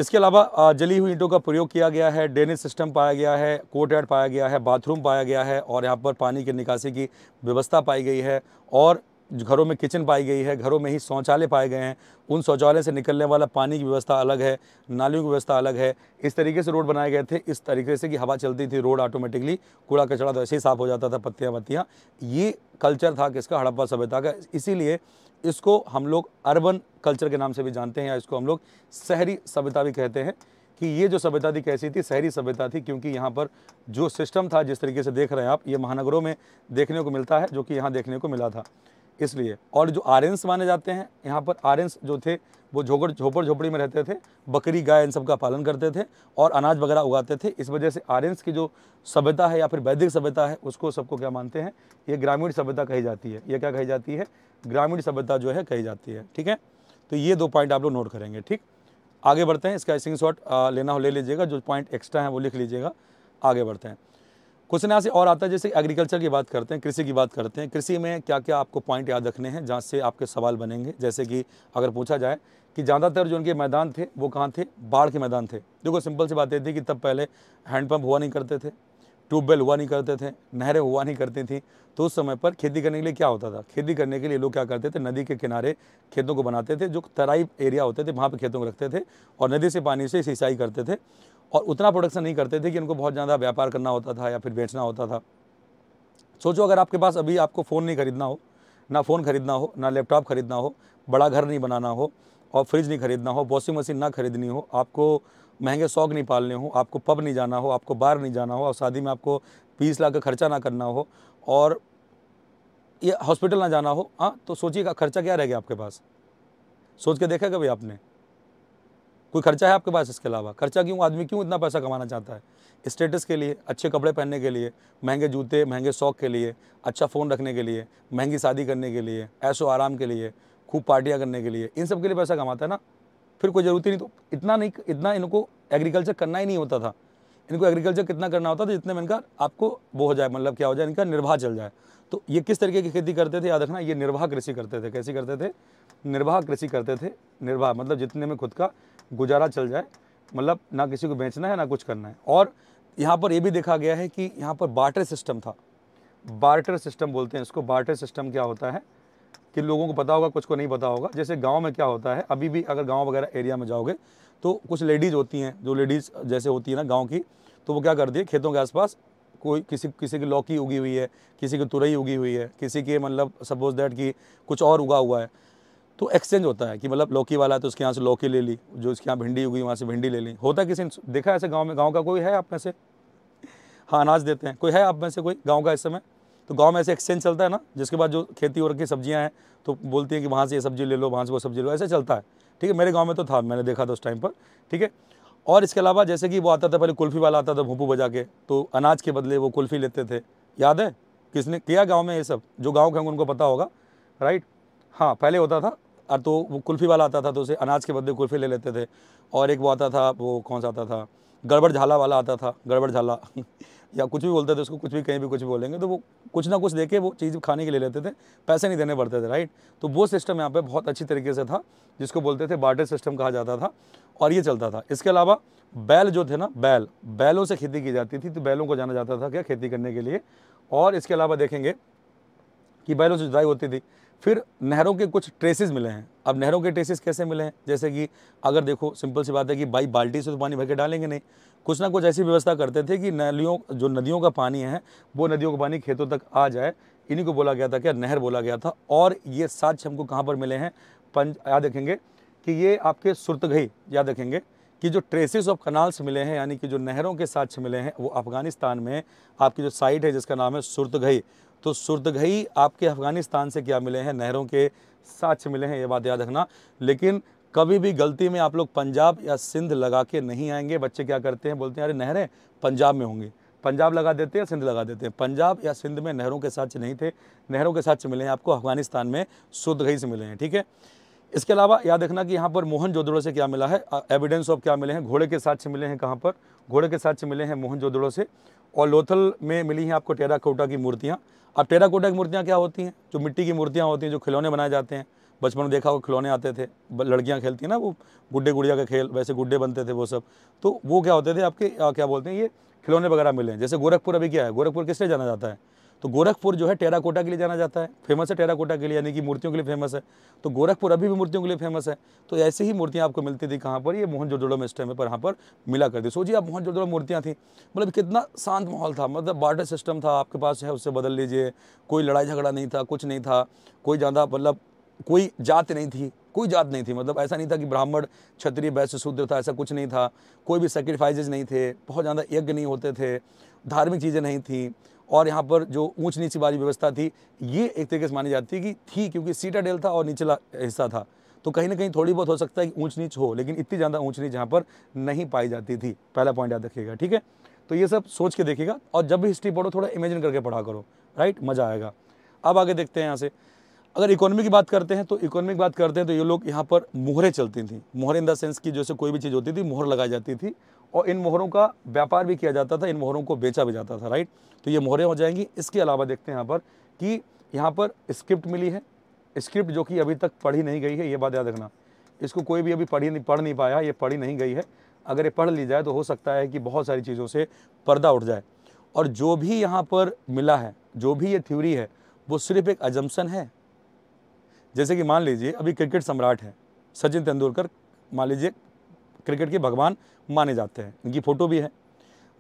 इसके अलावा जली हुई ईंटों का प्रयोग किया गया है ड्रेनेज सिस्टम पाया गया है कोर्ट पाया गया है बाथरूम पाया गया है और यहाँ पर पानी की निकासी की व्यवस्था पाई गई है और घरों में किचन पाई गई है घरों में ही शौचालय पाए गए हैं उन शौचालय से निकलने वाला पानी की व्यवस्था अलग है नालियों की व्यवस्था अलग है इस तरीके से रोड बनाए गए थे इस तरीके से कि हवा चलती थी रोड ऑटोमेटिकली कूड़ा कचड़ा तो ऐसे ही साफ हो जाता था पत्तियाँ वत्तियाँ ये कल्चर था किसका हड़प्पा सभ्यता का इसीलिए इसको हम लोग अर्बन कल्चर के नाम से भी जानते हैं या इसको हम लोग शहरी सभ्यता भी कहते हैं कि ये जो सभ्यता थी कैसी थी शहरी सभ्यता थी क्योंकि यहाँ पर जो सिस्टम था जिस तरीके से देख रहे हैं आप ये महानगरों में देखने को मिलता है जो कि यहाँ देखने को मिला था इसलिए और जो आर्यंस माने जाते हैं यहाँ पर आर्यंस जो थे वो झोपड़ झोपड़ झोपड़ी में रहते थे बकरी गाय इन सब का पालन करते थे और अनाज वगैरह उगाते थे इस वजह से आर्यंस की जो सभ्यता है या फिर वैदिक सभ्यता है उसको सबको क्या मानते हैं ये ग्रामीण सभ्यता कही जाती है ये क्या कही जाती है ग्रामीण सभ्यता जो है कही जाती है ठीक है तो ये दो पॉइंट आप लोग नोट करेंगे ठीक आगे बढ़ते हैं इसका स्क्रीन शॉट लेना हो ले लीजिएगा जो पॉइंट एक्स्ट्रा है वो लिख लीजिएगा आगे बढ़ते हैं क्वेश्चन यहाँ से और आता है जैसे एग्रीकल्चर की बात करते हैं कृषि की बात करते हैं कृषि में क्या क्या आपको पॉइंट याद रखने हैं जहाँ से आपके सवाल बनेंगे जैसे कि अगर पूछा जाए कि ज़्यादातर जो उनके मैदान थे वो कहाँ थे बाढ़ के मैदान थे देखो सिंपल सी बात ये थी कि तब पहले हैंडपम्प हुआ नहीं करते थे ट्यूबवेल हुआ नहीं करते थे नहरें हुआ नहीं करती थी तो उस समय पर खेती करने के लिए क्या होता था खेती करने के लिए लोग क्या करते थे नदी के किनारे खेतों को बनाते थे जो तराई एरिया होते थे वहाँ पर खेतों को रखते थे और नदी से पानी से सिंचाई करते थे और उतना प्रोडक्शन नहीं करते थे कि उनको बहुत ज़्यादा व्यापार करना होता था या फिर बेचना होता था सोचो अगर आपके पास अभी आपको फ़ोन नहीं खरीदना हो ना फ़ोन खरीदना हो ना लैपटॉप खरीदना हो बड़ा घर नहीं बनाना हो और फ्रिज नहीं खरीदना हो वॉशिंग मशीन ना खरीदनी हो आपको महंगे शौक नहीं पालने हो आपको पब नहीं जाना हो आपको बाहर नहीं जाना हो और शादी में आपको बीस लाख का खर्चा ना करना हो और ये हॉस्पिटल ना जाना हो हाँ तो सोचिएगा खर्चा क्या रह गया आपके पास सोच के देखा कभी आपने कोई खर्चा है आपके पास इसके अलावा खर्चा क्यों आदमी क्यों इतना पैसा कमाना चाहता है स्टेटस के लिए अच्छे कपड़े पहनने के लिए महंगे जूते महंगे शौक़ के लिए अच्छा फ़ोन रखने के लिए महंगी शादी करने के लिए ऐसो आराम के लिए खूब पार्टियाँ करने के लिए इन सब के लिए पैसा कमाता है ना फिर कोई ज़रूरत ही नहीं तो इतना नहीं इतना इनको एग्रीकल्चर करना ही नहीं होता था इनको एग्रीकल्चर कितना करना होता था जितने में इनका आपको वो हो जाए मतलब क्या हो जाए इनका निर्वाह चल जाए तो ये किस तरीके की खेती करते थे याद रखना ये निर्वाह कृषि करते थे कैसी करते थे निर्वाह कृषि करते थे निर्वाह मतलब जितने में खुद का गुजारा चल जाए मतलब ना किसी को बेचना है ना कुछ करना है और यहाँ पर ये भी देखा गया है कि यहाँ पर बार्टर सिस्टम था बार्टर सिस्टम बोलते हैं इसको बार्टर सिस्टम क्या होता है कि लोगों को पता होगा कुछ को नहीं पता होगा जैसे गांव में क्या होता है अभी भी अगर गांव वगैरह एरिया में जाओगे तो कुछ लेडीज़ होती हैं जो लेडीज़ जैसे होती है ना गाँव की तो वो क्या करती है खेतों के आसपास कोई किसी किसी की लौकी उगी हुई है किसी की तुरई उगी हुई है किसी के मतलब सपोज दैट कि कुछ और उगा हुआ है तो एक्सचेंज होता है कि मतलब लौकी वाला है तो उसके यहाँ से लौकी ले ली जो उसके यहाँ भिंडी उगी वहाँ से भिंडी ले ली होता किसी देखा ऐसे गाँव में गाँव का कोई है आप में से हाँ अनाज देते हैं कोई है आप में से कोई गाँव का इस समय तो गाँव में ऐसे एक्सचेंज चलता है ना जिसके बाद जो खेती और की सब्जियाँ हैं तो बोलती हैं कि वहाँ से ये सब्जी ले लो वहाँ से वो सब्जी ले लो ऐसे चलता है ठीक है मेरे गाँव में तो था मैंने देखा था उस टाइम पर ठीक है और इसके अलावा जैसे कि वो आता था पहले कुल्फ़ी वाला आता था भूपू बजा के तो अनाज के बदले वो कुल्फ़ी लेते थे याद है किसने किया गाँव में ये सब जो गाँव के होंगे उनको पता होगा राइट हाँ पहले होता था और तो वो कुल्फ़ी वाला आता था तो उसे अनाज के बदले कुल्फ़ी ले लेते थे और एक वो आता था वो कौन सा आता था गड़बड़ झाला वाला आता था गड़बड़ झाला या कुछ भी बोलते थे उसको कुछ भी कहीं भी कुछ भी बोलेंगे तो वो कुछ ना कुछ देके के वो चीज़ खाने के लिए ले लेते थे पैसे नहीं देने पड़ते थे राइट तो वो सिस्टम यहाँ पे बहुत अच्छी तरीके से था जिसको बोलते थे बाटर सिस्टम कहा जाता था और ये चलता था इसके अलावा बैल जो थे ना बैल बैलों से खेती की जाती थी तो बैलों को जाना जाता था क्या खेती करने के लिए और इसके अलावा देखेंगे कि बैलों से जुदाई होती थी फिर नहरों के कुछ ट्रेसेस मिले हैं अब नहरों के ट्रेसेस कैसे मिले हैं जैसे कि अगर देखो सिंपल सी बात है कि भाई बाल्टी से तो पानी भर के डालेंगे नहीं कुछ ना कुछ ऐसी व्यवस्था करते थे कि नलियों जो नदियों का पानी है वो नदियों का पानी खेतों तक आ जाए इन्हीं को बोला गया था क्या नहर बोला गया था और ये साक्ष्य हमको कहाँ पर मिले हैं पं याद देखेंगे कि ये आपके सुरतगई याद देखेंगे कि जो ट्रेसेस ऑफ कनाल्स मिले हैं यानी कि जो नहरों के साक्ष्य मिले हैं वो अफगानिस्तान में आपकी जो साइट है जिसका नाम है सुरतगई तो सुर्दघई आपके अफ़गानिस्तान से क्या मिले हैं नहरों के साथ मिले हैं ये बात याद रखना लेकिन कभी भी गलती में आप लोग पंजाब या सिंध लगा के नहीं आएंगे बच्चे क्या करते हैं बोलते हैं अरे नहरें पंजाब में होंगी पंजाब लगा देते हैं सिंध लगा देते हैं पंजाब या सिंध में नहरों के साक्ष नहीं थे नहरों के साथ मिले हैं आपको अफगानिस्तान में सुर्दघई से मिले हैं ठीक है इसके अलावा याद रखना कि यहाँ पर मोहन जोदड़ो से क्या मिला है एविडेंस ऑफ क्या मिले हैं घोड़े के साक्ष मिले हैं कहाँ पर घोड़े के साथ मिले हैं मोहन से और लोथल में मिली हैं आपको टेरा कोटा की मूर्तियाँ अब टेराकोटा की मूर्तियाँ क्या होती हैं जो मिट्टी की मूर्तियाँ होती हैं जो खिलौने बनाए जाते हैं बचपन में देखा हो खिलौने आते थे लड़कियाँ खेलती हैं ना वो गुड्डे गुड़िया का खेल वैसे गुड्डे बनते थे वो सब तो वो क्या होते थे आपके क्या बोलते हैं ये खिलौने वगैरह मिले जैसे गोरखपुर अभी क्या है गोरखपुर किससे जाना जाता है तो गोरखपुर जो है टेराकोटा के लिए जाना जाता है फेमस है टेराकोटा के लिए यानी कि मूर्तियों के लिए फेमस है तो गोरखपुर अभी भी मूर्तियों के लिए फेमस है तो ऐसे ही मूर्तियाँ आपको मिलती थी कहाँ पर ये मोहन जोड़ो में इस टाइम पर यहाँ पर मिला करती सोचिए आप मोहन जोड़ो मूर्तियाँ थी मतलब कितना शांत माहौल था मतलब बार्डर सिस्टम था आपके पास है उससे बदल लीजिए कोई लड़ाई झगड़ा नहीं था कुछ नहीं था कोई ज़्यादा मतलब कोई जात नहीं थी कोई जात नहीं थी मतलब ऐसा नहीं था कि ब्राह्मण क्षत्रिय वैश्य शूद्र था ऐसा कुछ नहीं था कोई भी सेक्रीफाइजेज नहीं थे बहुत ज़्यादा यज्ञ नहीं होते थे धार्मिक चीज़ें नहीं थी और यहाँ पर जो ऊंच नीच वाली व्यवस्था थी ये एक तरीके से मानी जाती है कि थी क्योंकि सीटा डेल था और निचला हिस्सा था तो कहीं ना कहीं थोड़ी बहुत हो सकता है कि ऊंच नीच हो लेकिन इतनी ज़्यादा ऊंच नीच यहाँ पर नहीं पाई जाती थी पहला पॉइंट याद रखिएगा ठीक है तो ये सब सोच के देखिएगा और जब भी हिस्ट्री पढ़ो थोड़ा इमेजिन करके पढ़ा करो राइट मज़ा आएगा अब आगे देखते हैं यहाँ से अगर इकोनॉमी की बात करते हैं तो इकोनॉमी की बात करते हैं तो ये लोग यहाँ पर मोहरें चलती थी मोहरें इन द सेंस की जैसे कोई भी चीज़ होती थी मोहर लगाई जाती थी और इन मोहरों का व्यापार भी किया जाता था इन मोहरों को बेचा भी जाता था राइट तो ये मोहरें हो जाएंगी इसके अलावा देखते हैं यहाँ पर कि यहाँ पर स्क्रिप्ट मिली है स्क्रिप्ट जो कि अभी तक पढ़ी नहीं गई है ये बात याद रखना इसको कोई भी अभी पढ़ी नहीं पढ़ नहीं पाया ये पढ़ी नहीं गई है अगर ये पढ़ ली जाए तो हो सकता है कि बहुत सारी चीज़ों से पर्दा उठ जाए और जो भी यहाँ पर मिला है जो भी ये थ्योरी है वो सिर्फ एक अजम्पन है जैसे कि मान लीजिए अभी क्रिकेट सम्राट है सचिन तेंदुलकर मान लीजिए क्रिकेट के भगवान माने जाते हैं इनकी फ़ोटो भी है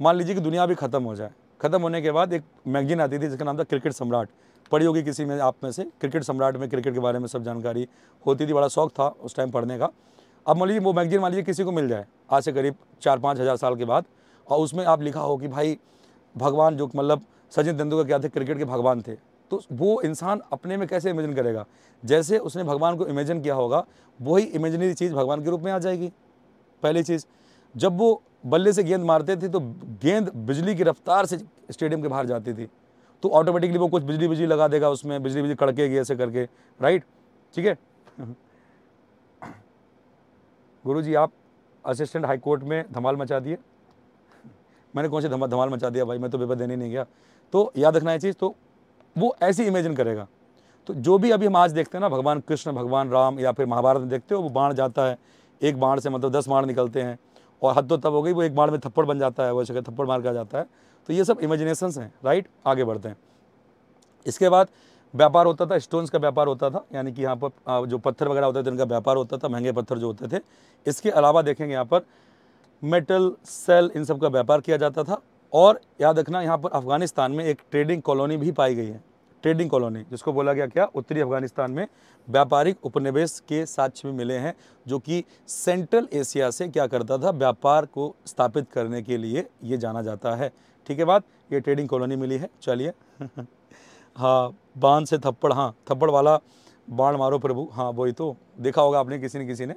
मान लीजिए कि दुनिया भी ख़त्म हो जाए ख़त्म होने के बाद एक मैगजीन आती थी जिसका नाम था क्रिकेट सम्राट पढ़ी होगी किसी में आप में से क्रिकेट सम्राट में क्रिकेट के बारे में सब जानकारी होती थी बड़ा शौक था उस टाइम पढ़ने का अब मान लीजिए वो मैगजीन मान लीजिए किसी को मिल जाए आज से करीब चार पाँच हज़ार साल के बाद और उसमें आप लिखा हो कि भाई भगवान जो मतलब सचिन तेंदुलकर क्या थे क्रिकेट के भगवान थे तो वो इंसान अपने में कैसे इमेजिन करेगा जैसे उसने भगवान को इमेजिन किया होगा वही इमेजनरी चीज़ भगवान के रूप में आ जाएगी पहली चीज़ जब वो बल्ले से गेंद मारते थे तो गेंद बिजली की रफ्तार से स्टेडियम के बाहर जाती थी तो ऑटोमेटिकली वो कुछ बिजली बिजली लगा देगा उसमें बिजली बिजली कड़केगी ऐसे करके राइट ठीक है गुरु जी आप असिस्टेंट हाई कोर्ट में धमाल मचा दिए मैंने कौन से धमा धमाल मचा दिया भाई मैं तो पेपर देने नहीं गया तो याद रखना है चीज़ तो वो ऐसी इमेजिन करेगा तो जो भी अभी हम आज देखते हैं ना भगवान कृष्ण भगवान राम या फिर महाभारत में देखते हो वो बाढ़ जाता है एक बाढ़ से मतलब दस बाढ़ निकलते हैं और हद तो तब हो गई वो एक बाढ़ में थप्पड़ बन जाता है वो जगह थप्पड़ मार का जाता है तो ये सब इमेजिनेशंस हैं राइट आगे बढ़ते हैं इसके बाद व्यापार होता था स्टोन्स का व्यापार होता था यानी कि यहाँ पर जो पत्थर वगैरह होते थे उनका व्यापार होता था महंगे पत्थर जो होते थे इसके अलावा देखेंगे यहाँ पर मेटल सेल इन सब का व्यापार किया जाता था और याद रखना यहाँ पर अफ़गानिस्तान में एक ट्रेडिंग कॉलोनी भी पाई गई है ट्रेडिंग कॉलोनी जिसको बोला गया क्या उत्तरी अफगानिस्तान में व्यापारिक उपनिवेश के साक्ष्य भी मिले हैं जो कि सेंट्रल एशिया से क्या करता था व्यापार को स्थापित करने के लिए ये जाना जाता है ठीक है बात ये ट्रेडिंग कॉलोनी मिली है चलिए हाँ बांध से थप्पड़ हाँ थप्पड़ वाला बाढ़ मारो प्रभु हाँ वही तो देखा होगा आपने किसी ने किसी ने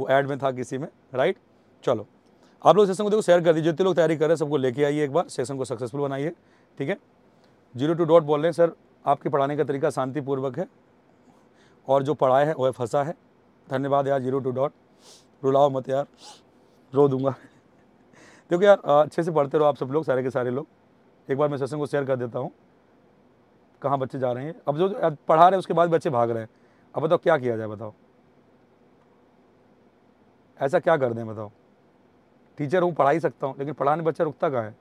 वो ऐड में था किसी में राइट चलो आप लोग सेशन को देखो शेयर कर दीजिए जितने लोग तैयारी कर रहे हैं सबको लेके आइए एक बार सेशन को सक्सेसफुल बनाइए ठीक है जीरो टू डॉट बोल रहे हैं सर आपके पढ़ाने का तरीका शांतिपूर्वक है और जो पढ़ाया है वह फंसा है धन्यवाद यार जीरो टू डॉट रुलाओ मत यार रो दूंगा देखो यार अच्छे से पढ़ते रहो आप सब लोग सारे के सारे लोग एक बार मैं सेशन को शेयर कर देता हूँ कहाँ बच्चे जा रहे हैं अब जो पढ़ा रहे हैं उसके बाद बच्चे भाग रहे हैं अब बताओ क्या किया जाए बताओ ऐसा क्या कर दें बताओ टीचर हूँ पढ़ा ही सकता हूँ लेकिन पढ़ाने बच्चा रुकता कहाँ है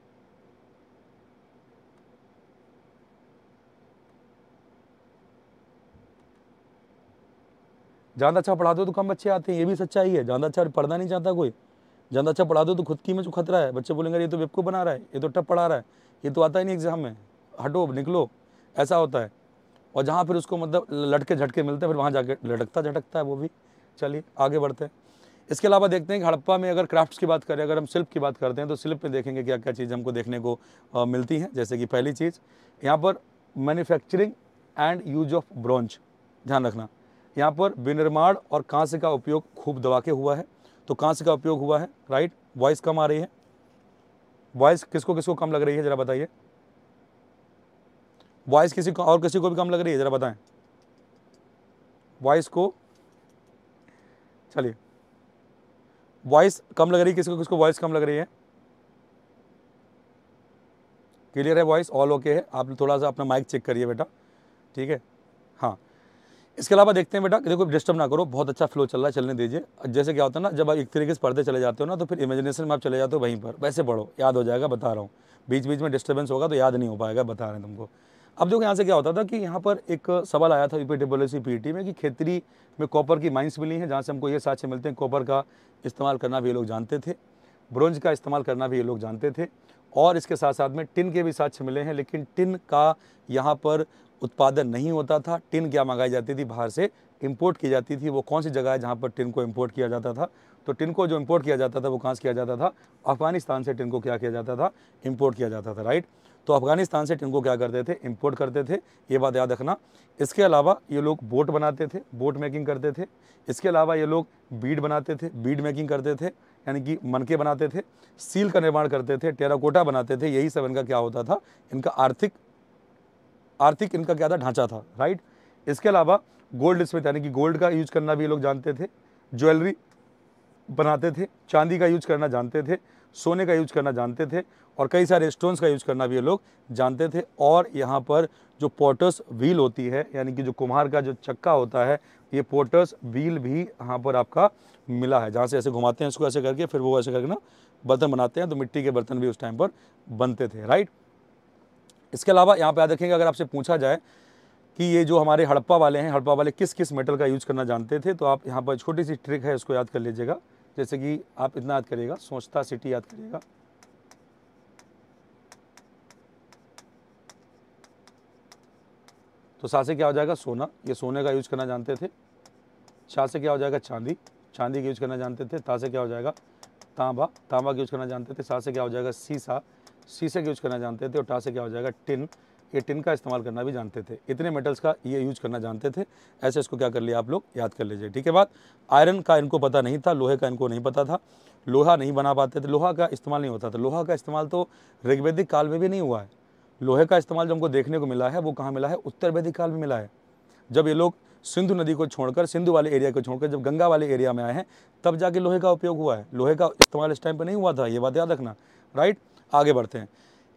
ज़्यादा तो अच्छा पढ़ा दो तो कम बच्चे आते हैं ये भी सच्चाई है ज़्यादा तो अच्छा पढ़ना नहीं चाहता कोई ज़्यादा तो अच्छा पढ़ा दो तो खुद की में जो खतरा है बच्चे बोलेंगे ये तो को बना रहा है ये तो टप पढ़ा रहा है ये तो आता ही नहीं एग्ज़ाम में हटो निकलो ऐसा होता है और जहाँ फिर उसको मतलब लटके झटके मिलते हैं फिर वहाँ जाके लटकता झटकता है वो भी चलिए आगे बढ़ते हैं इसके अलावा देखते हैं कि हड़प्पा में अगर क्राफ्ट्स की बात करें अगर हम शिल्प की बात करते हैं तो शिल्प में देखेंगे क्या क्या चीज़ हमको देखने को आ, मिलती हैं जैसे कि पहली चीज़ यहाँ पर manufacturing and use of bronze ध्यान रखना यहाँ पर विनिर्माण और कांस्य का उपयोग खूब दबा के हुआ है तो कांस्य का उपयोग हुआ है राइट वॉइस कम आ रही है वॉइस किसको किसको कम लग रही है ज़रा बताइए वॉइस किसी को और किसी को भी कम लग रही है ज़रा बताएं वॉइस को चलिए वॉइस कम लग रही है किसको किसको वॉइस कम लग रही है क्लियर है वॉइस ऑल ओके है आप थोड़ा सा अपना माइक चेक करिए बेटा ठीक है इसके अलावा देखते हैं बेटा देखो डिस्टर्ब ना करो बहुत अच्छा फ्लो चल रहा है चलने दीजिए जैसे क्या होता है ना जब आप एक तरीके से पढ़ते चले जाते हो ना तो फिर इमेजिनेशन में आप चले जाते हो वहीं पर वैसे पढ़ो याद हो जाएगा बता रहा हूँ बीच बीच में डिस्टर्बेंस होगा तो याद नहीं हो पाएगा बता रहे हैं तुमको अब देखो यहाँ से क्या होता था कि यहाँ पर एक सवाल आया था यू पी पीटी में कि खेतरी में कॉपर की माइंस मिली हैं जहाँ से हमको ये साक्ष्य मिलते हैं कॉपर का इस्तेमाल करना भी ये लोग जानते थे ब्रोंज का इस्तेमाल करना भी ये लोग जानते थे और इसके साथ साथ में टिन के भी साक्ष्य मिले हैं लेकिन टिन का यहाँ पर उत्पादन नहीं होता था टिन क्या मंगाई जाती थी बाहर से इम्पोर्ट की जाती थी वो कौन सी जगह है जहाँ पर टिन को इम्पोर्ट किया जाता था तो टिन को जो इम्पोर्ट किया जाता था वो कहाँ से किया जाता था अफगानिस्तान से टिन को क्या किया जाता था इम्पोर्ट किया जाता था राइट तो अफगानिस्तान से टिन को क्या करते थे इम्पोर्ट करते थे ये बात याद रखना इसके अलावा ये लोग बोट बनाते थे बोट मेकिंग करते थे इसके अलावा ये लोग बीड बनाते थे बीड मेकिंग करते थे यानी कि मनके बनाते थे सील का निर्माण करते थे टेराकोटा बनाते थे यही सब इनका क्या होता था इनका आर्थिक आर्थिक इनका क्या था ढांचा था राइट इसके अलावा गोल्ड इसमें यानी कि गोल्ड का यूज करना भी ये लोग जानते थे ज्वेलरी बनाते थे चांदी का यूज करना जानते थे सोने का यूज करना जानते थे और कई सारे स्टोन्स का यूज करना भी ये लोग जानते थे और यहाँ पर जो पोर्टस व्हील होती है यानी कि जो कुम्हार का जो चक्का होता है ये पोर्टस व्हील भी यहाँ पर आपका मिला है जहाँ से ऐसे घुमाते हैं इसको ऐसे करके फिर वो ऐसे करके ना बर्तन बनाते हैं तो मिट्टी के बर्तन भी उस टाइम पर बनते थे राइट इसके अलावा यहाँ पे याद रखेंगे अगर आपसे पूछा जाए कि ये जो हमारे हड़प्पा वाले हैं हड़प्पा वाले किस किस मेटल का यूज करना जानते थे तो आप यहाँ पर छोटी सी ट्रिक है उसको याद कर लीजिएगा जैसे कि आप इतना याद करिएगा सोचता सिटी याद करिएगा तो सा से क्या हो जाएगा सोना ये सोने का यूज करना जानते थे शाह से क्या हो जाएगा चांदी चांदी का यूज करना जानते थे ता से क्या हो जाएगा तांबा तांबा का यूज करना जानते थे सा से क्या हो जाएगा सीसा शीशे का यूज़ करना जानते थे और टा से क्या हो जाएगा टिन ये टिन का इस्तेमाल करना भी जानते थे इतने मेटल्स का ये यूज करना जानते थे ऐसे इसको क्या कर लिया आप लोग याद कर लीजिए ठीक है बात आयरन का इनको पता नहीं था लोहे का इनको नहीं पता था लोहा नहीं बना पाते थे लोहा का इस्तेमाल नहीं होता था लोहा का इस्तेमाल तो ऋग्वेदिक काल में भी नहीं हुआ है लोहे का इस्तेमाल जो हमको देखने को मिला है वो कहाँ मिला है उत्तर वैदिक काल में मिला है जब ये लोग सिंधु नदी को छोड़कर सिंधु वाले एरिया को छोड़कर जब गंगा वाले एरिया में आए हैं तब जाके लोहे का उपयोग हुआ है लोहे का इस्तेमाल इस टाइम पर नहीं हुआ था ये बात याद रखना राइट आगे बढ़ते हैं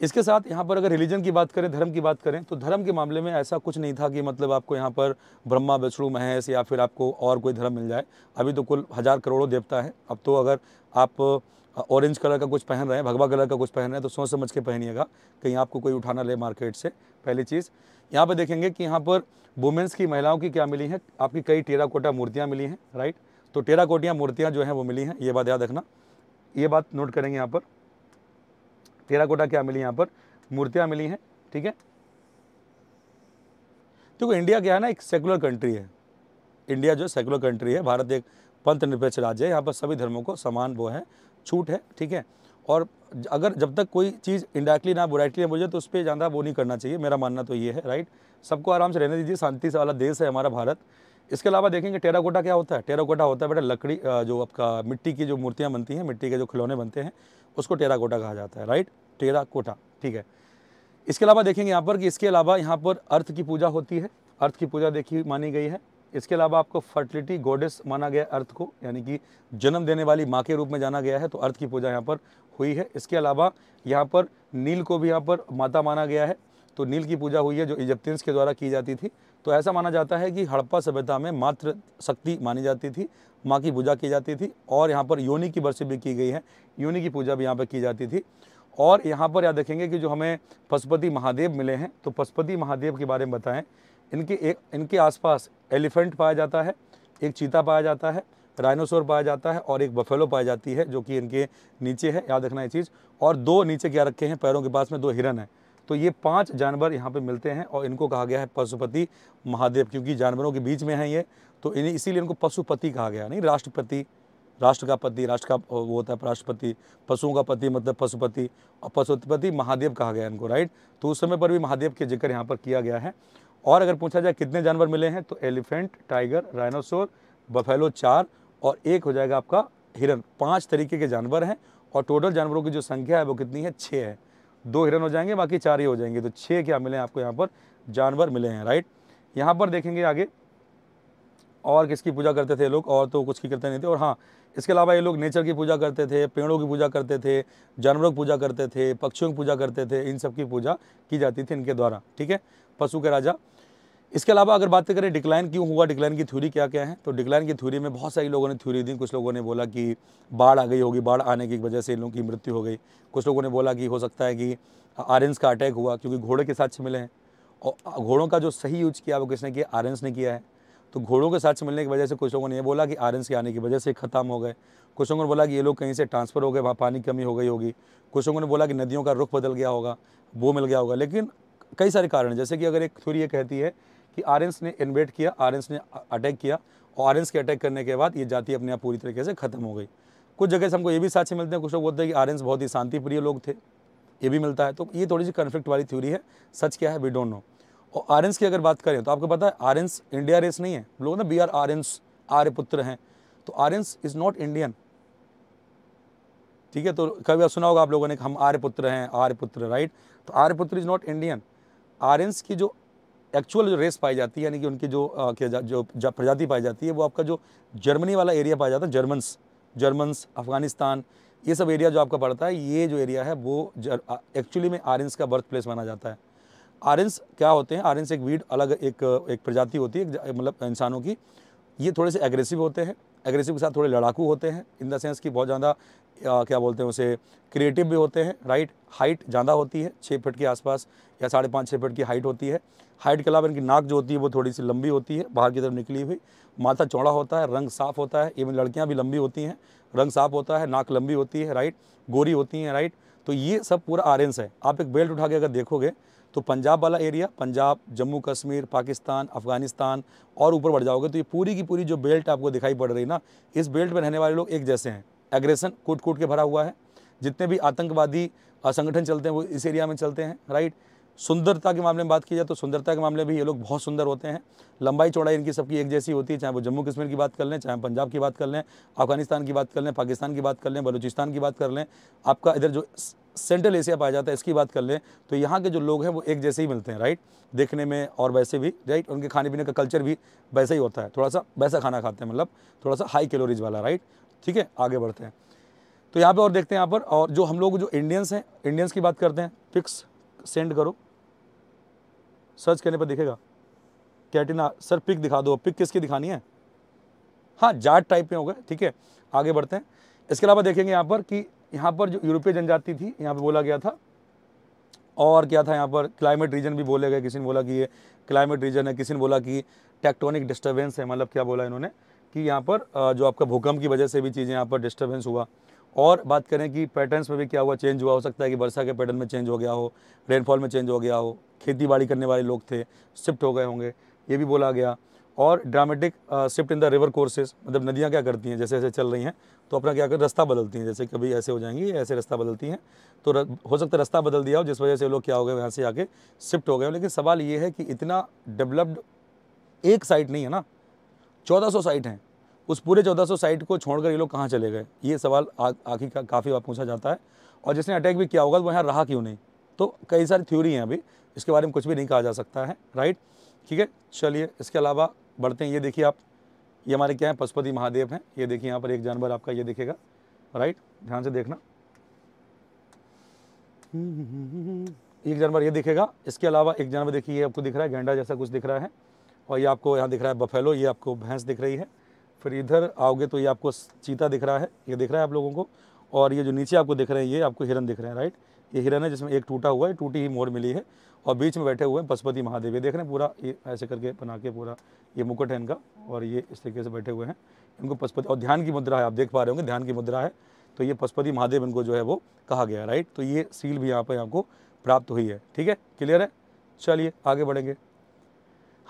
इसके साथ यहाँ पर अगर रिलीजन की बात करें धर्म की बात करें तो धर्म के मामले में ऐसा कुछ नहीं था कि मतलब आपको यहाँ पर ब्रह्मा विष्णु महेश या फिर आपको और कोई धर्म मिल जाए अभी तो कुल हज़ार करोड़ों देवता है अब तो अगर आप ऑरेंज कलर का कुछ पहन रहे हैं भगवा कलर का कुछ पहन रहे हैं तो सोच समझ के पहनिएगा कहीं आपको कोई उठाना ले मार्केट से पहली चीज़ यहाँ पर देखेंगे कि यहाँ पर वुमेंस की महिलाओं की क्या मिली हैं आपकी कई टेराकोटा मूर्तियाँ मिली हैं राइट तो टेराकोटियाँ मूर्तियाँ जो हैं वो मिली हैं ये बात याद रखना ये बात नोट करेंगे यहाँ पर टेराकोटा कोटा क्या मिली यहाँ पर मूर्तियाँ मिली हैं ठीक है देखो इंडिया क्या है ना एक सेकुलर कंट्री है इंडिया जो सेकुलर कंट्री है भारत एक पंथ निरपेक्ष राज्य है यहाँ पर सभी धर्मों को समान वो है छूट है ठीक है और अगर जब तक कोई चीज़ इंडायरेक्टली ना बुराइटली ना बोले तो उस पर ज़्यादा वो नहीं करना चाहिए मेरा मानना तो ये है राइट सबको आराम से रहने दीजिए शांति से वाला देश है हमारा भारत इसके अलावा देखेंगे टेराकोटा क्या होता है टेराकोटा होता है बेटा लकड़ी जो आपका मिट्टी की जो मूर्तियाँ बनती हैं मिट्टी के जो खिलौने बनते हैं उसको टेरा कोटा कहा जाता है राइट टेरा कोटा ठीक है इसके अलावा देखेंगे यहाँ पर कि इसके अलावा यहाँ पर अर्थ की पूजा होती है अर्थ की पूजा देखी मानी गई है इसके अलावा आपको फर्टिलिटी गोडेस माना गया अर्थ को यानी कि जन्म देने वाली माँ के रूप में जाना गया है तो अर्थ की पूजा यहाँ पर हुई है इसके अलावा यहाँ पर नील को भी यहाँ पर माता माना गया है तो नील की पूजा हुई है जो इजिप्तियंस के द्वारा की जाती थी तो ऐसा माना जाता है कि हड़प्पा सभ्यता में मात्र शक्ति मानी जाती थी माँ की पूजा की जाती थी और यहाँ पर योनि की वर्षी भी की गई है योनि की पूजा भी यहाँ पर की जाती थी और यहाँ पर याद देखेंगे कि जो हमें पशुपति महादेव मिले हैं तो पशुपति महादेव के बारे में बताएं इनके एक इनके आसपास एलिफेंट पाया जाता है एक चीता पाया जाता है राइनोसोर पाया जाता है और एक बफेलो पाई जाती है जो कि इनके नीचे है याद रखना ये चीज़ और दो नीचे क्या रखे हैं पैरों के पास में दो हिरन हैं तो ये पांच जानवर यहाँ पे मिलते हैं और इनको कहा गया है पशुपति महादेव क्योंकि जानवरों के बीच में हैं ये तो इन्हें इसीलिए इनको पशुपति कहा गया नहीं राष्ट्रपति राष्ट्र का पति राष्ट्र का वो होता है राष्ट्रपति पशुओं का पति मतलब पशुपति और पशुपति महादेव कहा गया इनको राइट तो उस समय पर भी महादेव के जिक्र यहाँ पर किया गया है और अगर पूछा जाए कितने जानवर मिले हैं तो एलिफेंट टाइगर राइनासोर बफेलो चार और एक हो जाएगा आपका हिरन पाँच तरीके के जानवर हैं और टोटल जानवरों की जो संख्या है वो कितनी है छः है दो हिरन हो जाएंगे बाकी चार ही हो जाएंगे तो छः क्या मिले हैं आपको यहाँ पर जानवर मिले हैं राइट यहाँ पर देखेंगे आगे और किसकी पूजा करते थे लोग और तो कुछ की करते नहीं थे और हाँ इसके अलावा ये लोग नेचर की पूजा करते थे पेड़ों की पूजा करते थे जानवरों की पूजा करते थे पक्षियों की पूजा करते थे इन सब की पूजा की जाती थी इनके द्वारा ठीक है पशु के राजा इसके अलावा अगर बात करें डिक्लाइन क्यों हुआ डिक्लाइन की थ्योरी क्या क्या है तो डिक्लाइन की थ्योरी में बहुत सारी लोगों ने थ्योरी दी कुछ लोगों ने बोला कि बाढ़ आ गई होगी बाढ़ आने की वजह से इन लोगों की मृत्यु हो गई कुछ लोगों ने बोला कि हो सकता है कि आरेंस का अटैक हुआ क्योंकि घोड़े के साथ मिले हैं और घोड़ों का जो सही यूज किया वो किसने किया आरेंस ने किया है तो घोड़ों के साथ मिलने की वजह से कुछ लोगों ने यह बोला कि आर के आने की वजह से ख़त्म हो गए कुछ लोगों ने बोला कि ये लोग कहीं से ट्रांसफ़र हो गए वहाँ पानी कमी हो गई होगी कुछ लोगों ने बोला कि नदियों का रुख बदल गया होगा वो मिल गया होगा लेकिन कई सारे कारण जैसे कि अगर एक थ्योरी ये कहती है कि आर्यंस ने इन्वेट किया आर्यंस ने अटैक किया और आर्यंस के अटैक करने के बाद ये जाति अपने आप पूरी तरीके से खत्म हो गई कुछ जगह से हमको ये भी साक्ष्य मिलते हैं कुछ लोग बोलते हैं कि आर्यंस बहुत ही शांतिप्रिय लोग थे ये भी मिलता है तो ये थोड़ी सी कन्फ्लिक्ट वाली थ्योरी है सच क्या है वी डोंट नो और आर की अगर बात करें तो आपको पता है आर इंडिया रेस नहीं है लोग ना बी आर आर आर्य पुत्र हैं तो एंस इज़ नॉट इंडियन ठीक है तो कभी सुना होगा आप लोगों ने हम आर्य पुत्र हैं आर्य पुत्र राइट तो आर्य पुत्र इज़ नॉट इंडियन आर की जो एक्चुअल जो रेस पाई जाती है यानी कि उनकी जो आ, जो प्रजाति पाई जाती है वो आपका जो जर्मनी वाला एरिया पाया जाता है जर्मन्स जर्मन्स अफ़गानिस्तान ये सब एरिया जो आपका पड़ता है ये जो एरिया है वो एक्चुअली में आरेंस का बर्थ प्लेस माना जाता है आरेंस क्या होते हैं आरेंस एक वीड अलग एक एक प्रजाति होती है मतलब इंसानों की ये थोड़े से एग्रेसिव होते हैं एग्रेसिव के साथ थोड़े लड़ाकू होते हैं इन द सेंस कि बहुत ज़्यादा क्या बोलते हैं उसे क्रिएटिव भी होते हैं राइट हाइट ज़्यादा होती है छः फिट के आसपास या साढ़े पाँच छः फिट की हाइट होती है हाइट के अलावा इनकी नाक जो होती है वो थोड़ी सी लंबी होती है बाहर की तरफ निकली हुई माथा चौड़ा होता है रंग साफ़ होता है इवन लड़कियाँ भी लंबी होती हैं रंग साफ़ होता है नाक लंबी होती है राइट गोरी होती हैं राइट तो ये सब पूरा आरेंस है आप एक बेल्ट उठा के अगर देखोगे तो पंजाब वाला एरिया पंजाब जम्मू कश्मीर पाकिस्तान अफगानिस्तान और ऊपर बढ़ जाओगे तो ये पूरी की पूरी जो बेल्ट आपको दिखाई पड़ रही ना इस बेल्ट में रहने वाले लोग एक जैसे हैं एग्रेसन कूट कूट के भरा हुआ है जितने भी आतंकवादी संगठन चलते हैं वो इस एरिया में चलते हैं राइट सुंदरता के मामले में बात की जाए तो सुंदरता के मामले में भी ये लोग बहुत सुंदर होते हैं लंबाई चौड़ाई इनकी सबकी एक जैसी होती है चाहे वो जम्मू कश्मीर की बात कर लें चाहे पंजाब की बात कर लें अफगानिस्तान की बात कर लें पाकिस्तान की बात कर लें बलूचिस्तान की बात कर लें आपका इधर जो सेंट्रल एशिया पाया जाता है इसकी बात कर लें तो यहाँ के जो लोग हैं वो एक जैसे ही मिलते हैं राइट देखने में और वैसे भी राइट उनके खाने पीने का कल्चर भी वैसा ही होता है थोड़ा सा वैसा खाना खाते हैं मतलब थोड़ा सा हाई कैलोरीज वाला राइट ठीक है आगे बढ़ते हैं तो यहाँ पर और देखते हैं यहाँ पर और जो हम लोग जो इंडियंस हैं इंडियंस की बात करते हैं पिक्स सेंड करो सर्च करने पर दिखेगा कैटिना सर पिक दिखा दो पिक किसकी दिखानी है हाँ जाट टाइप में हो गए ठीक है आगे बढ़ते हैं इसके अलावा देखेंगे यहाँ पर कि यहाँ पर जो यूरोपीय जनजाति थी यहाँ पर बोला गया था और क्या था यहाँ पर क्लाइमेट रीजन भी बोले गए किसी ने बोला कि ये क्लाइमेट रीजन है किसी ने बोला कि टेक्टोनिक डिस्टर्बेंस है मतलब क्या बोला इन्होंने कि यहाँ पर जो आपका भूकंप की वजह से भी चीज़ें यहाँ पर डिस्टर्बेंस हुआ और बात करें कि पैटर्न्स में भी क्या हुआ चेंज हुआ हो सकता है कि वर्षा के पैटर्न में चेंज हो गया हो रेनफॉल में चेंज हो गया हो खेती बाड़ी करने वाले लोग थे शिफ्ट हो गए होंगे ये भी बोला गया और dramatic shift in the river courses मतलब नदियाँ क्या करती हैं जैसे जैसे चल रही हैं तो अपना क्या कर रास्ता बदलती हैं जैसे कभी ऐसे हो जाएंगी ऐसे रास्ता बदलती हैं तो र, हो सकता है रास्ता बदल दिया हो जिस वजह से लोग क्या हो गए वहाँ से आके शिफ्ट हो गए लेकिन सवाल ये है कि इतना डेवलप्ड एक साइट नहीं है ना चौदह साइट हैं उस पूरे चौदह साइट को छोड़कर ये लोग कहाँ चले गए ये सवाल आखिर का काफ़ी बार पूछा जाता है और जिसने अटैक भी किया होगा तो वो यहाँ रहा क्यों नहीं तो कई सारी थ्योरी हैं अभी इसके बारे में कुछ भी नहीं कहा जा सकता है राइट ठीक है चलिए इसके अलावा बढ़ते हैं ये देखिए आप ये हमारे क्या है पशुपति महादेव हैं ये देखिए यहाँ पर एक जानवर आपका ये दिखेगा राइट ध्यान से देखना एक जानवर ये दिखेगा इसके अलावा एक जानवर देखिए ये आपको दिख रहा है गेंडा जैसा कुछ दिख रहा है और ये आपको यहाँ दिख रहा है बफेलो ये आपको भैंस दिख रही है फिर इधर आओगे तो ये आपको चीता दिख रहा है ये दिख रहा है आप लोगों को और ये जो नीचे आपको दिख रहे हैं ये आपको हिरन दिख रहे हैं राइट ये हिरन है जिसमें एक टूटा हुआ है टूटी ही मोर मिली है और बीच में बैठे हुए हैं पशुपति महादेव ये देख रहे हैं पूरा ये ऐसे करके बना के पूरा ये मुकुट है इनका और ये इस तरीके से बैठे हुए हैं इनको पशुपति और ध्यान की मुद्रा है आप देख पा रहे होंगे ध्यान की मुद्रा है तो ये पशुपति महादेव इनको जो है वो कहा गया राइट तो ये सील भी यहाँ पर आपको प्राप्त हुई है ठीक है क्लियर है चलिए आगे बढ़ेंगे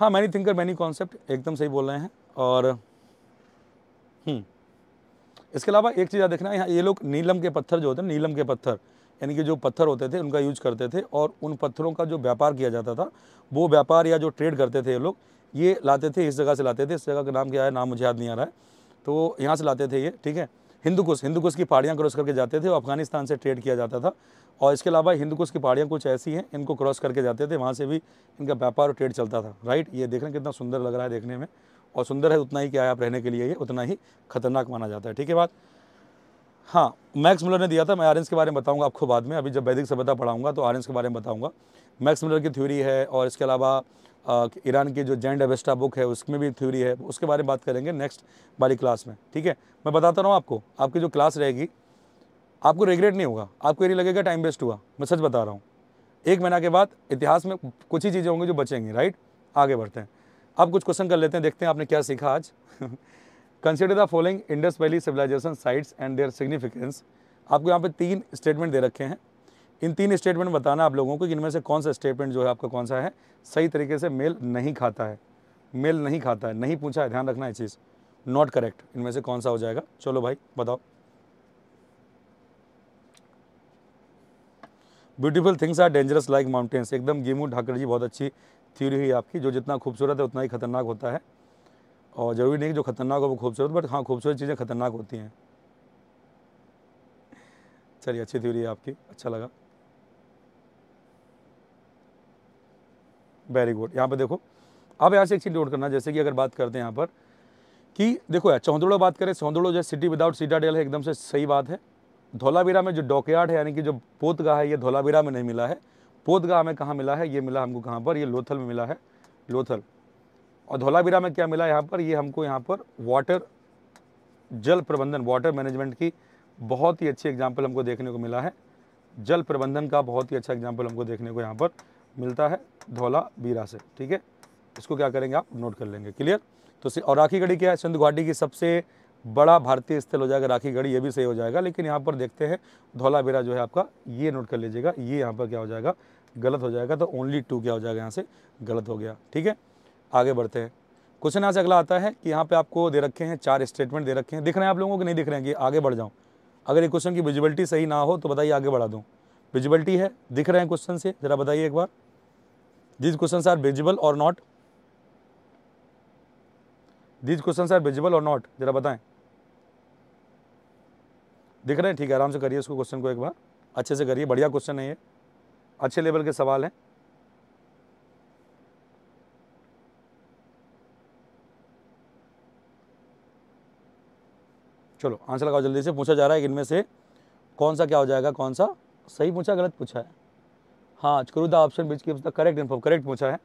हाँ मैनी थिंकर मैनी कॉन्सेप्ट एकदम सही बोल रहे हैं और हम्म, इसके अलावा एक चीज़ आप देखना यहाँ ये लोग नीलम के पत्थर जो होते हैं नीलम के पत्थर यानी कि जो पत्थर होते थे उनका यूज करते थे और उन पत्थरों का जो व्यापार किया जाता था वो व्यापार या जो ट्रेड करते थे ये लोग ये लाते थे इस जगह से लाते थे इस जगह का नाम क्या है नाम मुझे याद नहीं आ रहा है तो यहाँ से लाते थे ये ठीक है हिंदुकुश हिंदुकुश की पहाड़ियाँ क्रॉस करके जाते थे और अफगानिस्तान से ट्रेड किया जाता था और इसके अलावा हिंदुकुश की पहाड़ियाँ कुछ ऐसी हैं इनको क्रॉस करके जाते थे वहाँ से भी इनका व्यापार और ट्रेड चलता था राइट ये देखना कितना सुंदर लग रहा है देखने में और सुंदर है उतना ही क्या है आप रहने के लिए ये उतना ही खतरनाक माना जाता है ठीक है बात हाँ मैक्स मुलर ने दिया था मैं आरेंस के बारे में बताऊंगा आपको बाद में अभी जब वैदिक सभ्यता पढ़ाऊंगा तो आरेंस के बारे में बताऊंगा मैक्स मुलर की थ्योरी है और इसके अलावा ईरान की जो जैन एवेस्टा बुक है उसमें भी थ्योरी है उसके बारे में बात करेंगे नेक्स्ट वाली क्लास में ठीक है मैं बताता रहा आपको आपकी जो क्लास रहेगी आपको रिग्रेट नहीं होगा आपको ये लगेगा टाइम वेस्ट हुआ मैं सच बता रहा हूँ एक महीना के बाद इतिहास में कुछ ही चीज़ें होंगी जो बचेंगी राइट आगे बढ़ते हैं आप कुछ क्वेश्चन कर लेते हैं देखते हैं आपने क्या सीखा आज consider the following Indus valley civilization sites and their significance आपको यहाँ पे तीन स्टेटमेंट दे रखे हैं इन तीन स्टेटमेंट बताना आप लोगों को कि इनमें से कौन सा स्टेटमेंट जो है आपका कौन सा है सही तरीके से मेल नहीं खाता है मेल नहीं खाता है नहीं पूछा है ध्यान रखना है चीज़ नॉट करेक्ट इनमें से कौन सा हो जाएगा चलो भाई बताओ beautiful things are dangerous like mountains एकदम गेमू ठाकर जी बहुत अच्छी थ्योरी हुई आपकी जो जितना खूबसूरत है उतना ही खतरनाक होता है और ज़रूरी नहीं कि जो खतरनाक हो वो खूबसूरत बट हाँ खूबसूरत चीज़ें खतरनाक होती हैं चलिए अच्छी थ्योरी है आपकी अच्छा लगा वेरी गुड यहाँ पर देखो अब यहाँ से एक चीज़ नोट करना जैसे कि अगर बात करते हैं यहाँ पर कि देखो यार चौंदड़ो बात करें चौंदड़ो जो सिटी विदाउट डेल है एकदम से सही बात है धोलावीरा में जो डॉकयार्ड है यानी कि जो पोतगाह है ये धोलावीरा में नहीं मिला है पोतगाह में कहाँ मिला है ये मिला हमको कहाँ पर ये लोथल में मिला है लोथल और धोलाबीरा में क्या मिला यहाँ पर ये हमको यहाँ पर वाटर जल प्रबंधन वाटर मैनेजमेंट की बहुत ही अच्छी एग्जाम्पल हमको देखने को मिला है जल प्रबंधन का बहुत ही अच्छा एग्जाम्पल हमको देखने को यहाँ पर मिलता है धोला बीरा से ठीक है इसको क्या करेंगे आप नोट कर लेंगे क्लियर तो और राखी गढ़ी क्या है सिंधु घाटी की सबसे बड़ा भारतीय स्थल हो जाएगा राखी गढ़ी ये भी सही हो जाएगा लेकिन यहाँ पर देखते हैं धौला जो है आपका ये नोट कर लीजिएगा ये यहाँ पर क्या हो जाएगा गलत हो जाएगा तो ओनली टू क्या हो जाएगा यहाँ से गलत हो गया ठीक है आगे बढ़ते हैं क्वेश्चन यहाँ से अगला आता है कि यहाँ पे आपको दे रखे हैं चार स्टेटमेंट दे रखे हैं दिख रहे हैं आप लोगों को नहीं दिख रहे हैं कि आगे बढ़ जाऊँ अगर ये क्वेश्चन की विजिबिलिटी सही ना हो तो बताइए आगे बढ़ा दूँ विजिबिलिटी है दिख रहे हैं क्वेश्चन से ज़रा बताइए एक बार these question are visible or not these question are visible or not ज़रा बताएं दिख रहे हैं ठीक है आराम से करिए उसको क्वेश्चन को एक बार अच्छे से करिए बढ़िया क्वेश्चन है ये अच्छे लेवल के सवाल हैं चलो आंसर लगाओ जल्दी से पूछा जा रहा है इनमें से कौन सा क्या हो जाएगा कौन सा सही पूछा गलत पूछा है हाँ चुरू ऑप्शन बीच की करेक्ट इन्फॉर्म करेक्ट पूछा है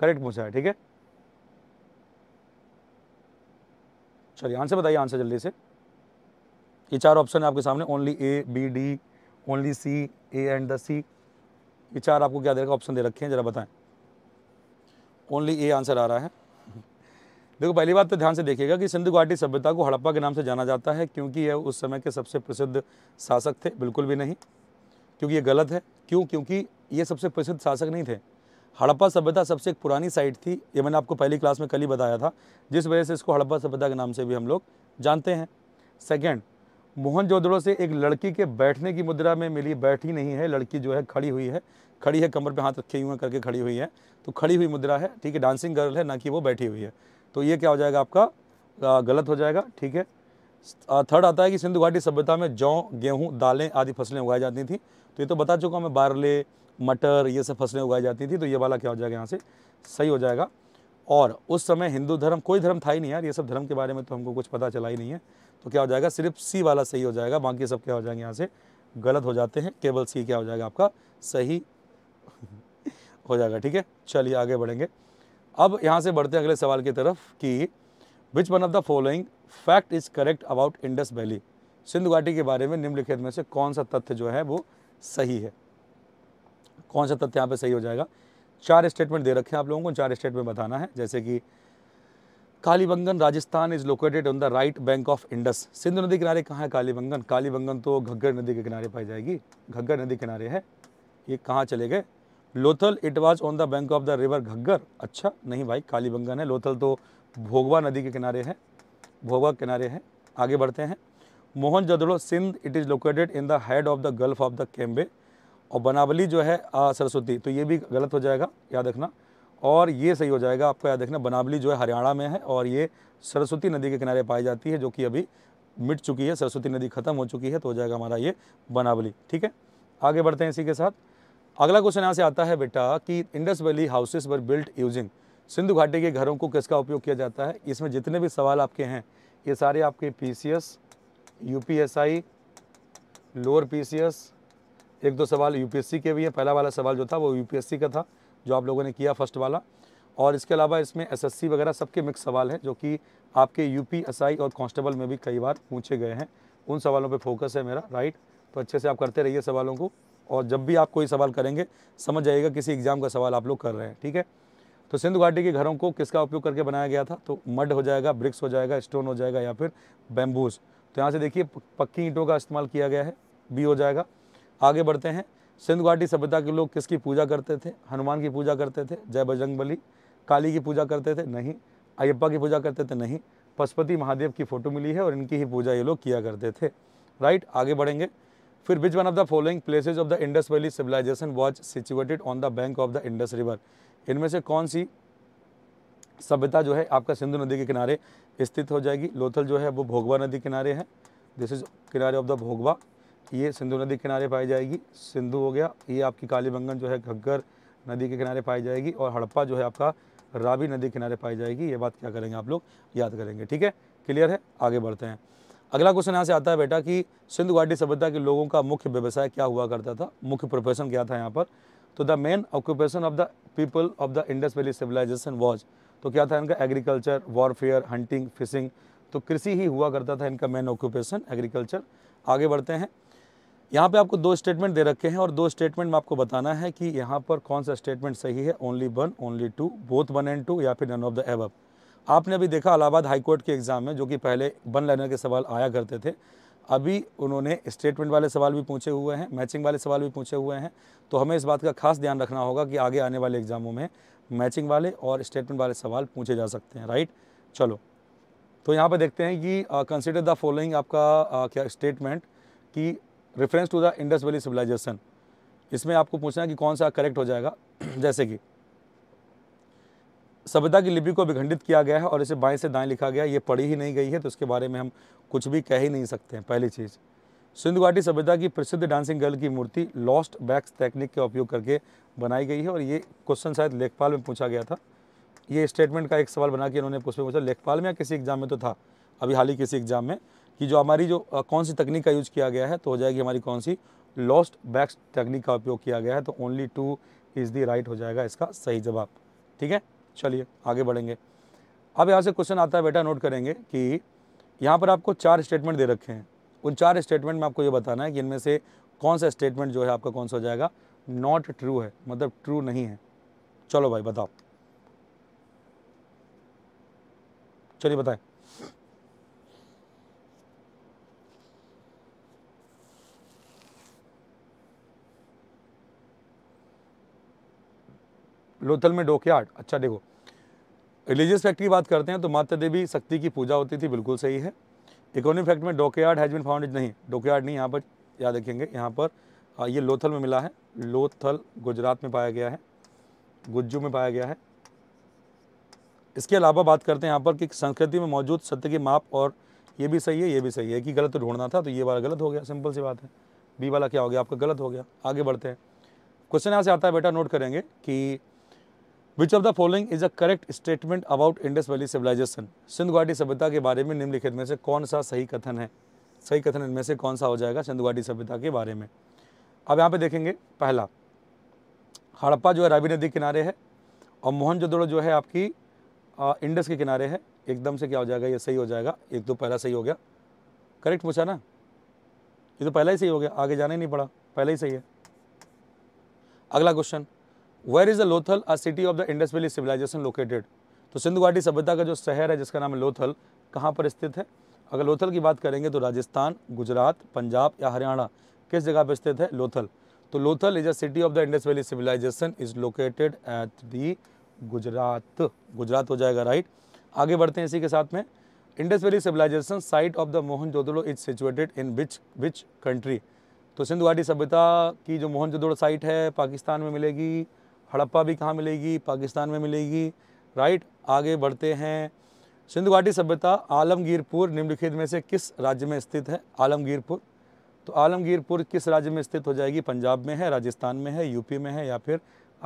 करेक्ट पूछा है ठीक है चलिए आंसर बताइए आंसर जल्दी से ये चार ऑप्शन है आपके सामने only A B D only C A and the C ये चार आपको क्या देगा ऑप्शन दे रखे हैं जरा बताएं ओनली ए आंसर आ रहा है देखो पहली बात तो ध्यान से देखिएगा कि सिंधु घाटी सभ्यता को हड़प्पा के नाम से जाना जाता है क्योंकि यह उस समय के सबसे प्रसिद्ध शासक थे बिल्कुल भी नहीं क्योंकि ये गलत है क्यों क्योंकि ये सबसे प्रसिद्ध शासक नहीं थे हड़प्पा सभ्यता सबसे एक पुरानी साइट थी ये मैंने आपको पहली क्लास में कल ही बताया था जिस वजह से इसको हड़प्पा सभ्यता के नाम से भी हम लोग जानते हैं सेकेंड मोहनजोदड़ो से एक लड़की के बैठने की मुद्रा में मिली बैठी नहीं है लड़की जो है खड़ी हुई है खड़ी है कमर पर हाथ रखे हुए करके खड़ी हुई है तो खड़ी हुई मुद्रा है ठीक है डांसिंग गर्ल है ना कि वो बैठी हुई है तो ये क्या हो जाएगा आपका गलत हो जाएगा ठीक है थर्ड आता है कि सिंधु घाटी सभ्यता में जौ गेहूँ दालें आदि फसलें उगाई जाती थी तो ये तो बता चुका मैं बारले मटर ये सब फसलें उगाई जाती थी तो ये वाला क्या हो जाएगा यहाँ से सही हो जाएगा और उस समय हिंदू धर्म कोई धर्म था ही नहीं यार ये सब धर्म के बारे में तो हमको कुछ पता चला ही नहीं है तो क्या हो जाएगा सिर्फ सी वाला सही हो जाएगा बाकी सब क्या हो जाएंगे यहाँ से गलत हो जाते हैं केवल सी क्या हो जाएगा आपका सही हो जाएगा ठीक है चलिए आगे बढ़ेंगे अब यहाँ से बढ़ते हैं अगले सवाल की तरफ कि which one of the following fact is correct about Indus valley Sindhu घाटी के बारे में निम्नलिखित में से कौन सा तथ्य जो है वो सही है कौन सा तथ्य यहाँ पे सही हो जाएगा चार स्टेटमेंट दे रखे हैं आप लोगों को चार स्टेटमेंट बताना है जैसे कि Kalibangan Rajasthan is located on the right bank of Indus Sindhu नदी किनारे कहाँ है कालीबंगन कालीबंगन तो घग्गर नदी के किनारे पाई जाएगी घग्गर नदी किनारे है ये कहाँ चले गए Lothal it was on the bank of the river Ghaggar अच्छा नहीं भाई काली बंगन है लोथल तो भोगवा नदी के किनारे है भोगवा किनारे है आगे बढ़ते हैं Mohenjodaro Sindh it is located in the head of the gulf of the Cambay और बनावली जो है आ, सरस्वती तो ये भी गलत हो जाएगा याद रखना और ये सही हो जाएगा आपको याद रखना बनावली जो है हरियाणा में है और ये सरस्वती नदी के किनारे पाई जाती है जो कि अभी मिट चुकी है सरस्वती नदी खत्म हो चुकी है तो हो जाएगा हमारा ये बनावली ठीक है आगे बढ़ते हैं इसी के साथ अगला क्वेश्चन यहाँ से आता है बेटा कि Indus valley houses were built using Sindhu घाटी के घरों को किसका उपयोग किया जाता है इसमें जितने भी सवाल आपके हैं ये सारे आपके P C S U P S I lower P C S एक दो सवाल यू पी एस सी के भी हैं पहला वाला सवाल जो था वो यू पी एस सी का था जो आप लोगों ने किया फर्स्ट वाला और इसके अलावा इसमें एस एस सी वगैरह सबके मिक्स सवाल हैं जो कि आपके यू पी एस आई और कॉन्स्टेबल में भी कई बार पूछे गए हैं उन सवालों पर फोकस है मेरा राइट तो अच्छे से आप करते रहिए सवालों को और जब भी आप कोई सवाल करेंगे समझ जाइएगा किसी एग्ज़ाम का सवाल आप लोग कर रहे हैं ठीक है तो सिंधु घाटी के घरों को किसका उपयोग करके बनाया गया था तो मड हो जाएगा ब्रिक्स हो जाएगा स्टोन हो जाएगा या फिर बैम्बूज तो यहाँ से देखिए पक्की ईंटों का इस्तेमाल किया गया है बी हो जाएगा आगे बढ़ते हैं सिंधु घाटी सभ्यता के लोग किसकी पूजा करते थे हनुमान की पूजा करते थे जय बजरंग काली की पूजा करते थे नहीं अयप्पा की पूजा करते थे नहीं पशुपति महादेव की फ़ोटो मिली है और इनकी ही पूजा ये लोग किया करते थे राइट आगे बढ़ेंगे फिर which one of the following places of the Indus valley civilization was situated on the bank of the Indus river इनमें से कौन सी सभ्यता जो है आपका सिंधु नदी के किनारे स्थित हो जाएगी लोथल जो है वो भोगवा नदी किनारे है दिस इज किनारे ऑफ द भोगवा ये सिंधु नदी किनारे पाई जाएगी सिंधु हो गया ये आपकी कालीबंगन जो है घग्गर नदी के किनारे पाई जाएगी और हड़प्पा जो है आपका रावी नदी किनारे पाई जाएगी ये बात क्या करेंगे आप लोग याद करेंगे ठीक है क्लियर है आगे बढ़ते हैं अगला क्वेश्चन यहाँ से आता है बेटा कि सिंधु घाटी सभ्यता के लोगों का मुख्य व्यवसाय क्या हुआ करता था मुख्य प्रोफेशन क्या था यहाँ पर तो the main occupation of the people of the Indus valley civilization was तो क्या था इनका एग्रीकल्चर वॉरफेयर हंटिंग फिशिंग तो कृषि ही हुआ करता था इनका मेन ऑक्यूपेशन एग्रीकल्चर आगे बढ़ते हैं यहाँ पे आपको दो स्टेटमेंट दे रखे हैं और दो स्टेटमेंट में आपको बताना है कि यहाँ पर कौन सा स्टेटमेंट सही है only one only two both one and two या फिर नन ऑफ द एवअप आपने अभी देखा इलाहाबाद हाईकोर्ट के एग्ज़ाम में जो कि पहले वन लाइनर के सवाल आया करते थे अभी उन्होंने स्टेटमेंट वाले सवाल भी पूछे हुए हैं मैचिंग वाले सवाल भी पूछे हुए हैं तो हमें इस बात का खास ध्यान रखना होगा कि आगे आने वाले एग्ज़ामों में मैचिंग वाले और स्टेटमेंट वाले सवाल पूछे जा सकते हैं राइट चलो तो यहाँ पर देखते हैं कि कंसिडर द फॉलोइंग आपका आ, क्या स्टेटमेंट कि reference to the Indus valley civilization इसमें आपको पूछना है कि कौन सा करेक्ट हो जाएगा जैसे कि सभ्यता की लिपि को विखंडित किया गया है और इसे बाएं से दाएं लिखा गया ये पढ़ी ही नहीं गई है तो उसके बारे में हम कुछ भी कह ही नहीं सकते हैं पहली चीज़ सिंधु घाटी सभ्यता की प्रसिद्ध डांसिंग गर्ल की मूर्ति लॉस्ट बैक्स टेक्निक का उपयोग करके बनाई गई है और ये क्वेश्चन शायद लेखपाल में पूछा गया था ये स्टेटमेंट का एक सवाल बना के इन्होंने पूछ पूछा लेखपाल में या किसी एग्जाम में तो था अभी हाल ही किसी एग्जाम में कि जो हमारी जो कौन सी तकनीक का यूज़ किया गया है तो हो जाएगी हमारी कौन सी लॉस्ट बैक्स टेक्निक का उपयोग किया गया है तो only two is the right हो जाएगा इसका सही जवाब ठीक है चलिए आगे बढ़ेंगे अब यहाँ से क्वेश्चन आता है बेटा नोट करेंगे कि यहाँ पर आपको चार स्टेटमेंट दे रखे हैं उन चार स्टेटमेंट में आपको ये बताना है कि इनमें से कौन सा स्टेटमेंट जो है आपका कौन सा हो जाएगा नॉट ट्रू है मतलब ट्रू नहीं है चलो भाई बताओ चलिए बताएं लोथल में डोकयार्ड अच्छा देखो रिलीजियस फैक्ट की बात करते हैं तो माता देवी शक्ति की पूजा होती थी बिल्कुल सही है इकोनॉमिक फैक्ट में डोकयार्ड हैज बिन फाउंडेड नहीं डोकयार्ड नहीं यहाँ पर याद रखेंगे यहाँ पर ये लोथल में मिला है लोथल गुजरात में पाया गया है गुज्जू में पाया गया है इसके अलावा बात करते हैं यहाँ पर कि संस्कृति में मौजूद सत्य की माप और ये भी सही है ये भी सही है कि गलत ढूंढना था तो ये वाला गलत हो गया सिंपल सी बात है बी वाला क्या हो गया आपका गलत हो गया आगे बढ़ते हैं क्वेश्चन यहाँ से आता है बेटा नोट करेंगे कि which of the following is a correct statement about Indus valley civilization Sindhu घाटी सभ्यता के बारे में निम्नलिखित में से कौन सा सही कथन है सही कथन इनमें से कौन सा हो जाएगा सिंधु घाटी सभ्यता के बारे में अब यहाँ पे देखेंगे पहला हड़प्पा जो है रावी नदी किनारे है और मोहनजोदड़ो जो है आपकी आ, इंडस के किनारे है एकदम से क्या हो जाएगा ये सही हो जाएगा एक तो पहला सही हो गया करेक्ट पूछा ना ये तो पहला ही सही हो गया आगे जाना ही नहीं पड़ा पहला ही सही है अगला question where is the Lothal a city of the Indus valley civilization located तो सिंधु घाटी सभ्यता का जो शहर है जिसका नाम है लोथल कहाँ पर स्थित है अगर लोथल की बात करेंगे तो राजस्थान गुजरात पंजाब या हरियाणा किस जगह पर स्थित है लोथल तो Lothal is a city of the Indus valley civilization is located at the Gujarat Gujarat हो जाएगा राइट आगे बढ़ते हैं इसी के साथ में Indus valley civilization site of the Mohenjodaro is situated in which which country तो सिंधु घाटी सभ्यता की जो मोहन जोदड़ो साइट है पाकिस्तान में मिलेगी हड़प्पा भी कहाँ मिलेगी पाकिस्तान में मिलेगी राइट आगे बढ़ते हैं सिंधु घाटी सभ्यता आलमगीरपुर निम्नलिखित में से किस राज्य में स्थित है आलमगीरपुर तो आलमगीरपुर किस राज्य में स्थित हो जाएगी पंजाब में है राजस्थान में है यूपी में है या फिर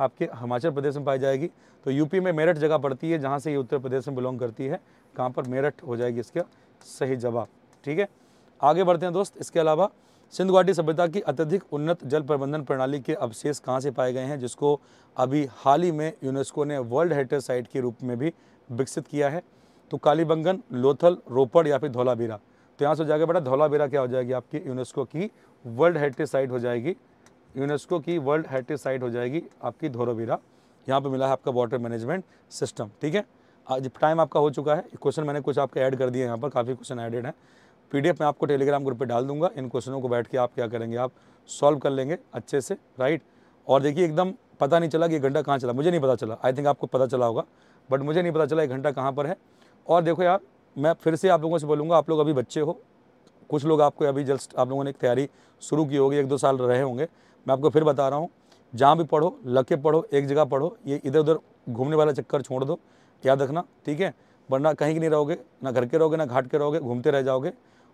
आपके हिमाचल प्रदेश में पाई जाएगी तो यूपी में मेरठ जगह पड़ती है जहाँ से ये उत्तर प्रदेश में बिलोंग करती है कहाँ पर मेरठ हो जाएगी इसका सही जवाब ठीक है आगे बढ़ते हैं दोस्त इसके अलावा सिंधु घाटी सभ्यता की अत्यधिक उन्नत जल प्रबंधन प्रणाली के अवशेष कहाँ से पाए गए हैं जिसको अभी हाल ही में यूनेस्को ने वर्ल्ड हेरिटेज साइट के रूप में भी विकसित किया है तो कालीबंगन लोथल रोपड़ या फिर धौलाबीरा तो यहाँ से हो जाएगा बेटा धौलाबीरा क्या हो जाएगी आपकी यूनेस्को की वर्ल्ड हेरिटेज साइट हो जाएगी यूनेस्को की वर्ल्ड हेरिटेज साइट हो जाएगी आपकी धौलाबीरा यहाँ पर मिला है आपका वाटर मैनेजमेंट सिस्टम ठीक है आज टाइम आपका हो चुका है क्वेश्चन मैंने कुछ आपके ऐड कर दिए यहाँ पर काफ़ी क्वेश्चन एडेड हैं पीडीएफ मैं आपको टेलीग्राम ग्रुप पे डाल दूंगा इन क्वेश्चनों को बैठ के आप क्या करेंगे आप सॉल्व कर लेंगे अच्छे से राइट और देखिए एकदम पता नहीं चला कि एक घंटा कहाँ चला मुझे नहीं पता चला आई थिंक आपको पता चला होगा बट मुझे नहीं पता चला एक घंटा कहाँ पर है और देखो यार मैं फिर से आप लोगों से बोलूँगा आप लोग अभी बच्चे हो कुछ लोग आपको अभी जस्ट आप लोगों ने तैयारी शुरू की होगी एक दो साल रहे होंगे मैं आपको फिर बता रहा हूँ जहाँ भी पढ़ो लग पढ़ो एक जगह पढ़ो ये इधर उधर घूमने वाला चक्कर छोड़ दो याद रखना ठीक है वरना कहीं नहीं रहोगे ना घर के रहोगे ना घाट के रहोगे घूमते रह जाओगे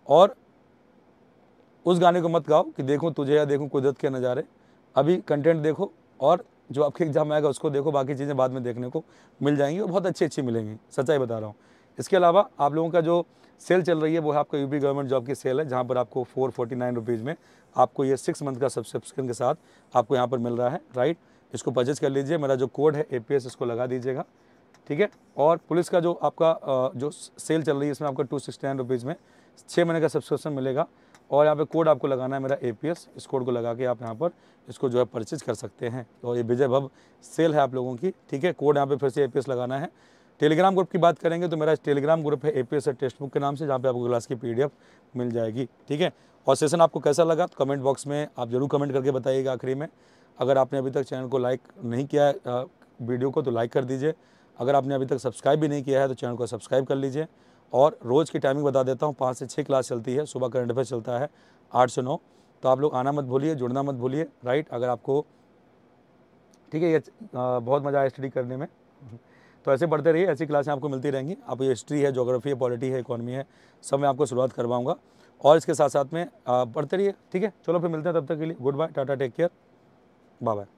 और उस गाने को मत गाओ कि देखो तुझे या देखूँ कुदरत के नज़ारे अभी कंटेंट देखो और जो आपके एग्ज़ाम आएगा उसको देखो बाकी चीज़ें बाद में देखने को मिल जाएंगी और बहुत अच्छी अच्छी मिलेंगी सच्चाई बता रहा हूँ इसके अलावा आप लोगों का जो सेल चल रही है वो है आपका यूपी गवर्नमेंट जॉब की सेल है जहाँ पर आपको फोर फोर्टी नाइन रुपीज़ में आपको ये सिक्स मंथ का सब्सक्रिप्शन के साथ आपको यहाँ पर मिल रहा है राइट इसको परचेज कर लीजिए मेरा जो कोड है ए इसको लगा दीजिएगा ठीक है और पुलिस का जो आपका जो सेल चल रही है इसमें आपका टू सिक्सटी नाइन रुपीज़ में छः महीने का सब्सक्रिप्शन मिलेगा और यहाँ पे कोड आपको लगाना है मेरा ए इस कोड को लगा के आप यहाँ पर इसको जो है परचेज कर सकते हैं और ये विजय भव सेल है आप लोगों की ठीक है कोड यहाँ पे फिर से ए लगाना है टेलीग्राम ग्रुप की बात करेंगे तो मेरा टेलीग्राम ग्रुप है ए पी टेस्ट बुक के नाम से जहाँ पे आपको क्लास की पी मिल जाएगी ठीक है और सेशन आपको कैसा लगा तो कमेंट बॉक्स में आप ज़रूर कमेंट करके बताइएगा आखिरी में अगर आपने अभी तक चैनल को लाइक नहीं किया है वीडियो को तो लाइक कर दीजिए अगर आपने अभी तक सब्सक्राइब भी नहीं किया है तो चैनल को सब्सक्राइब कर लीजिए और रोज़ की टाइमिंग बता देता हूँ पाँच से छः क्लास चलती है सुबह करंट अफेयर चलता है आठ से नौ तो आप लोग आना मत भूलिए जुड़ना मत भूलिए राइट अगर आपको ठीक है ये बहुत मज़ा आया स्टडी करने में तो ऐसे पढ़ते रहिए ऐसी क्लासें आपको मिलती रहेंगी आप ये हिस्ट्री है जोग्राफी है पॉलिटी है इकोनॉमी है सब मैं आपको शुरुआत करवाऊँगा और इसके साथ साथ में पढ़ते रहिए ठीक है चलो फिर मिलते हैं तब तक के लिए good bye tata take care bye bye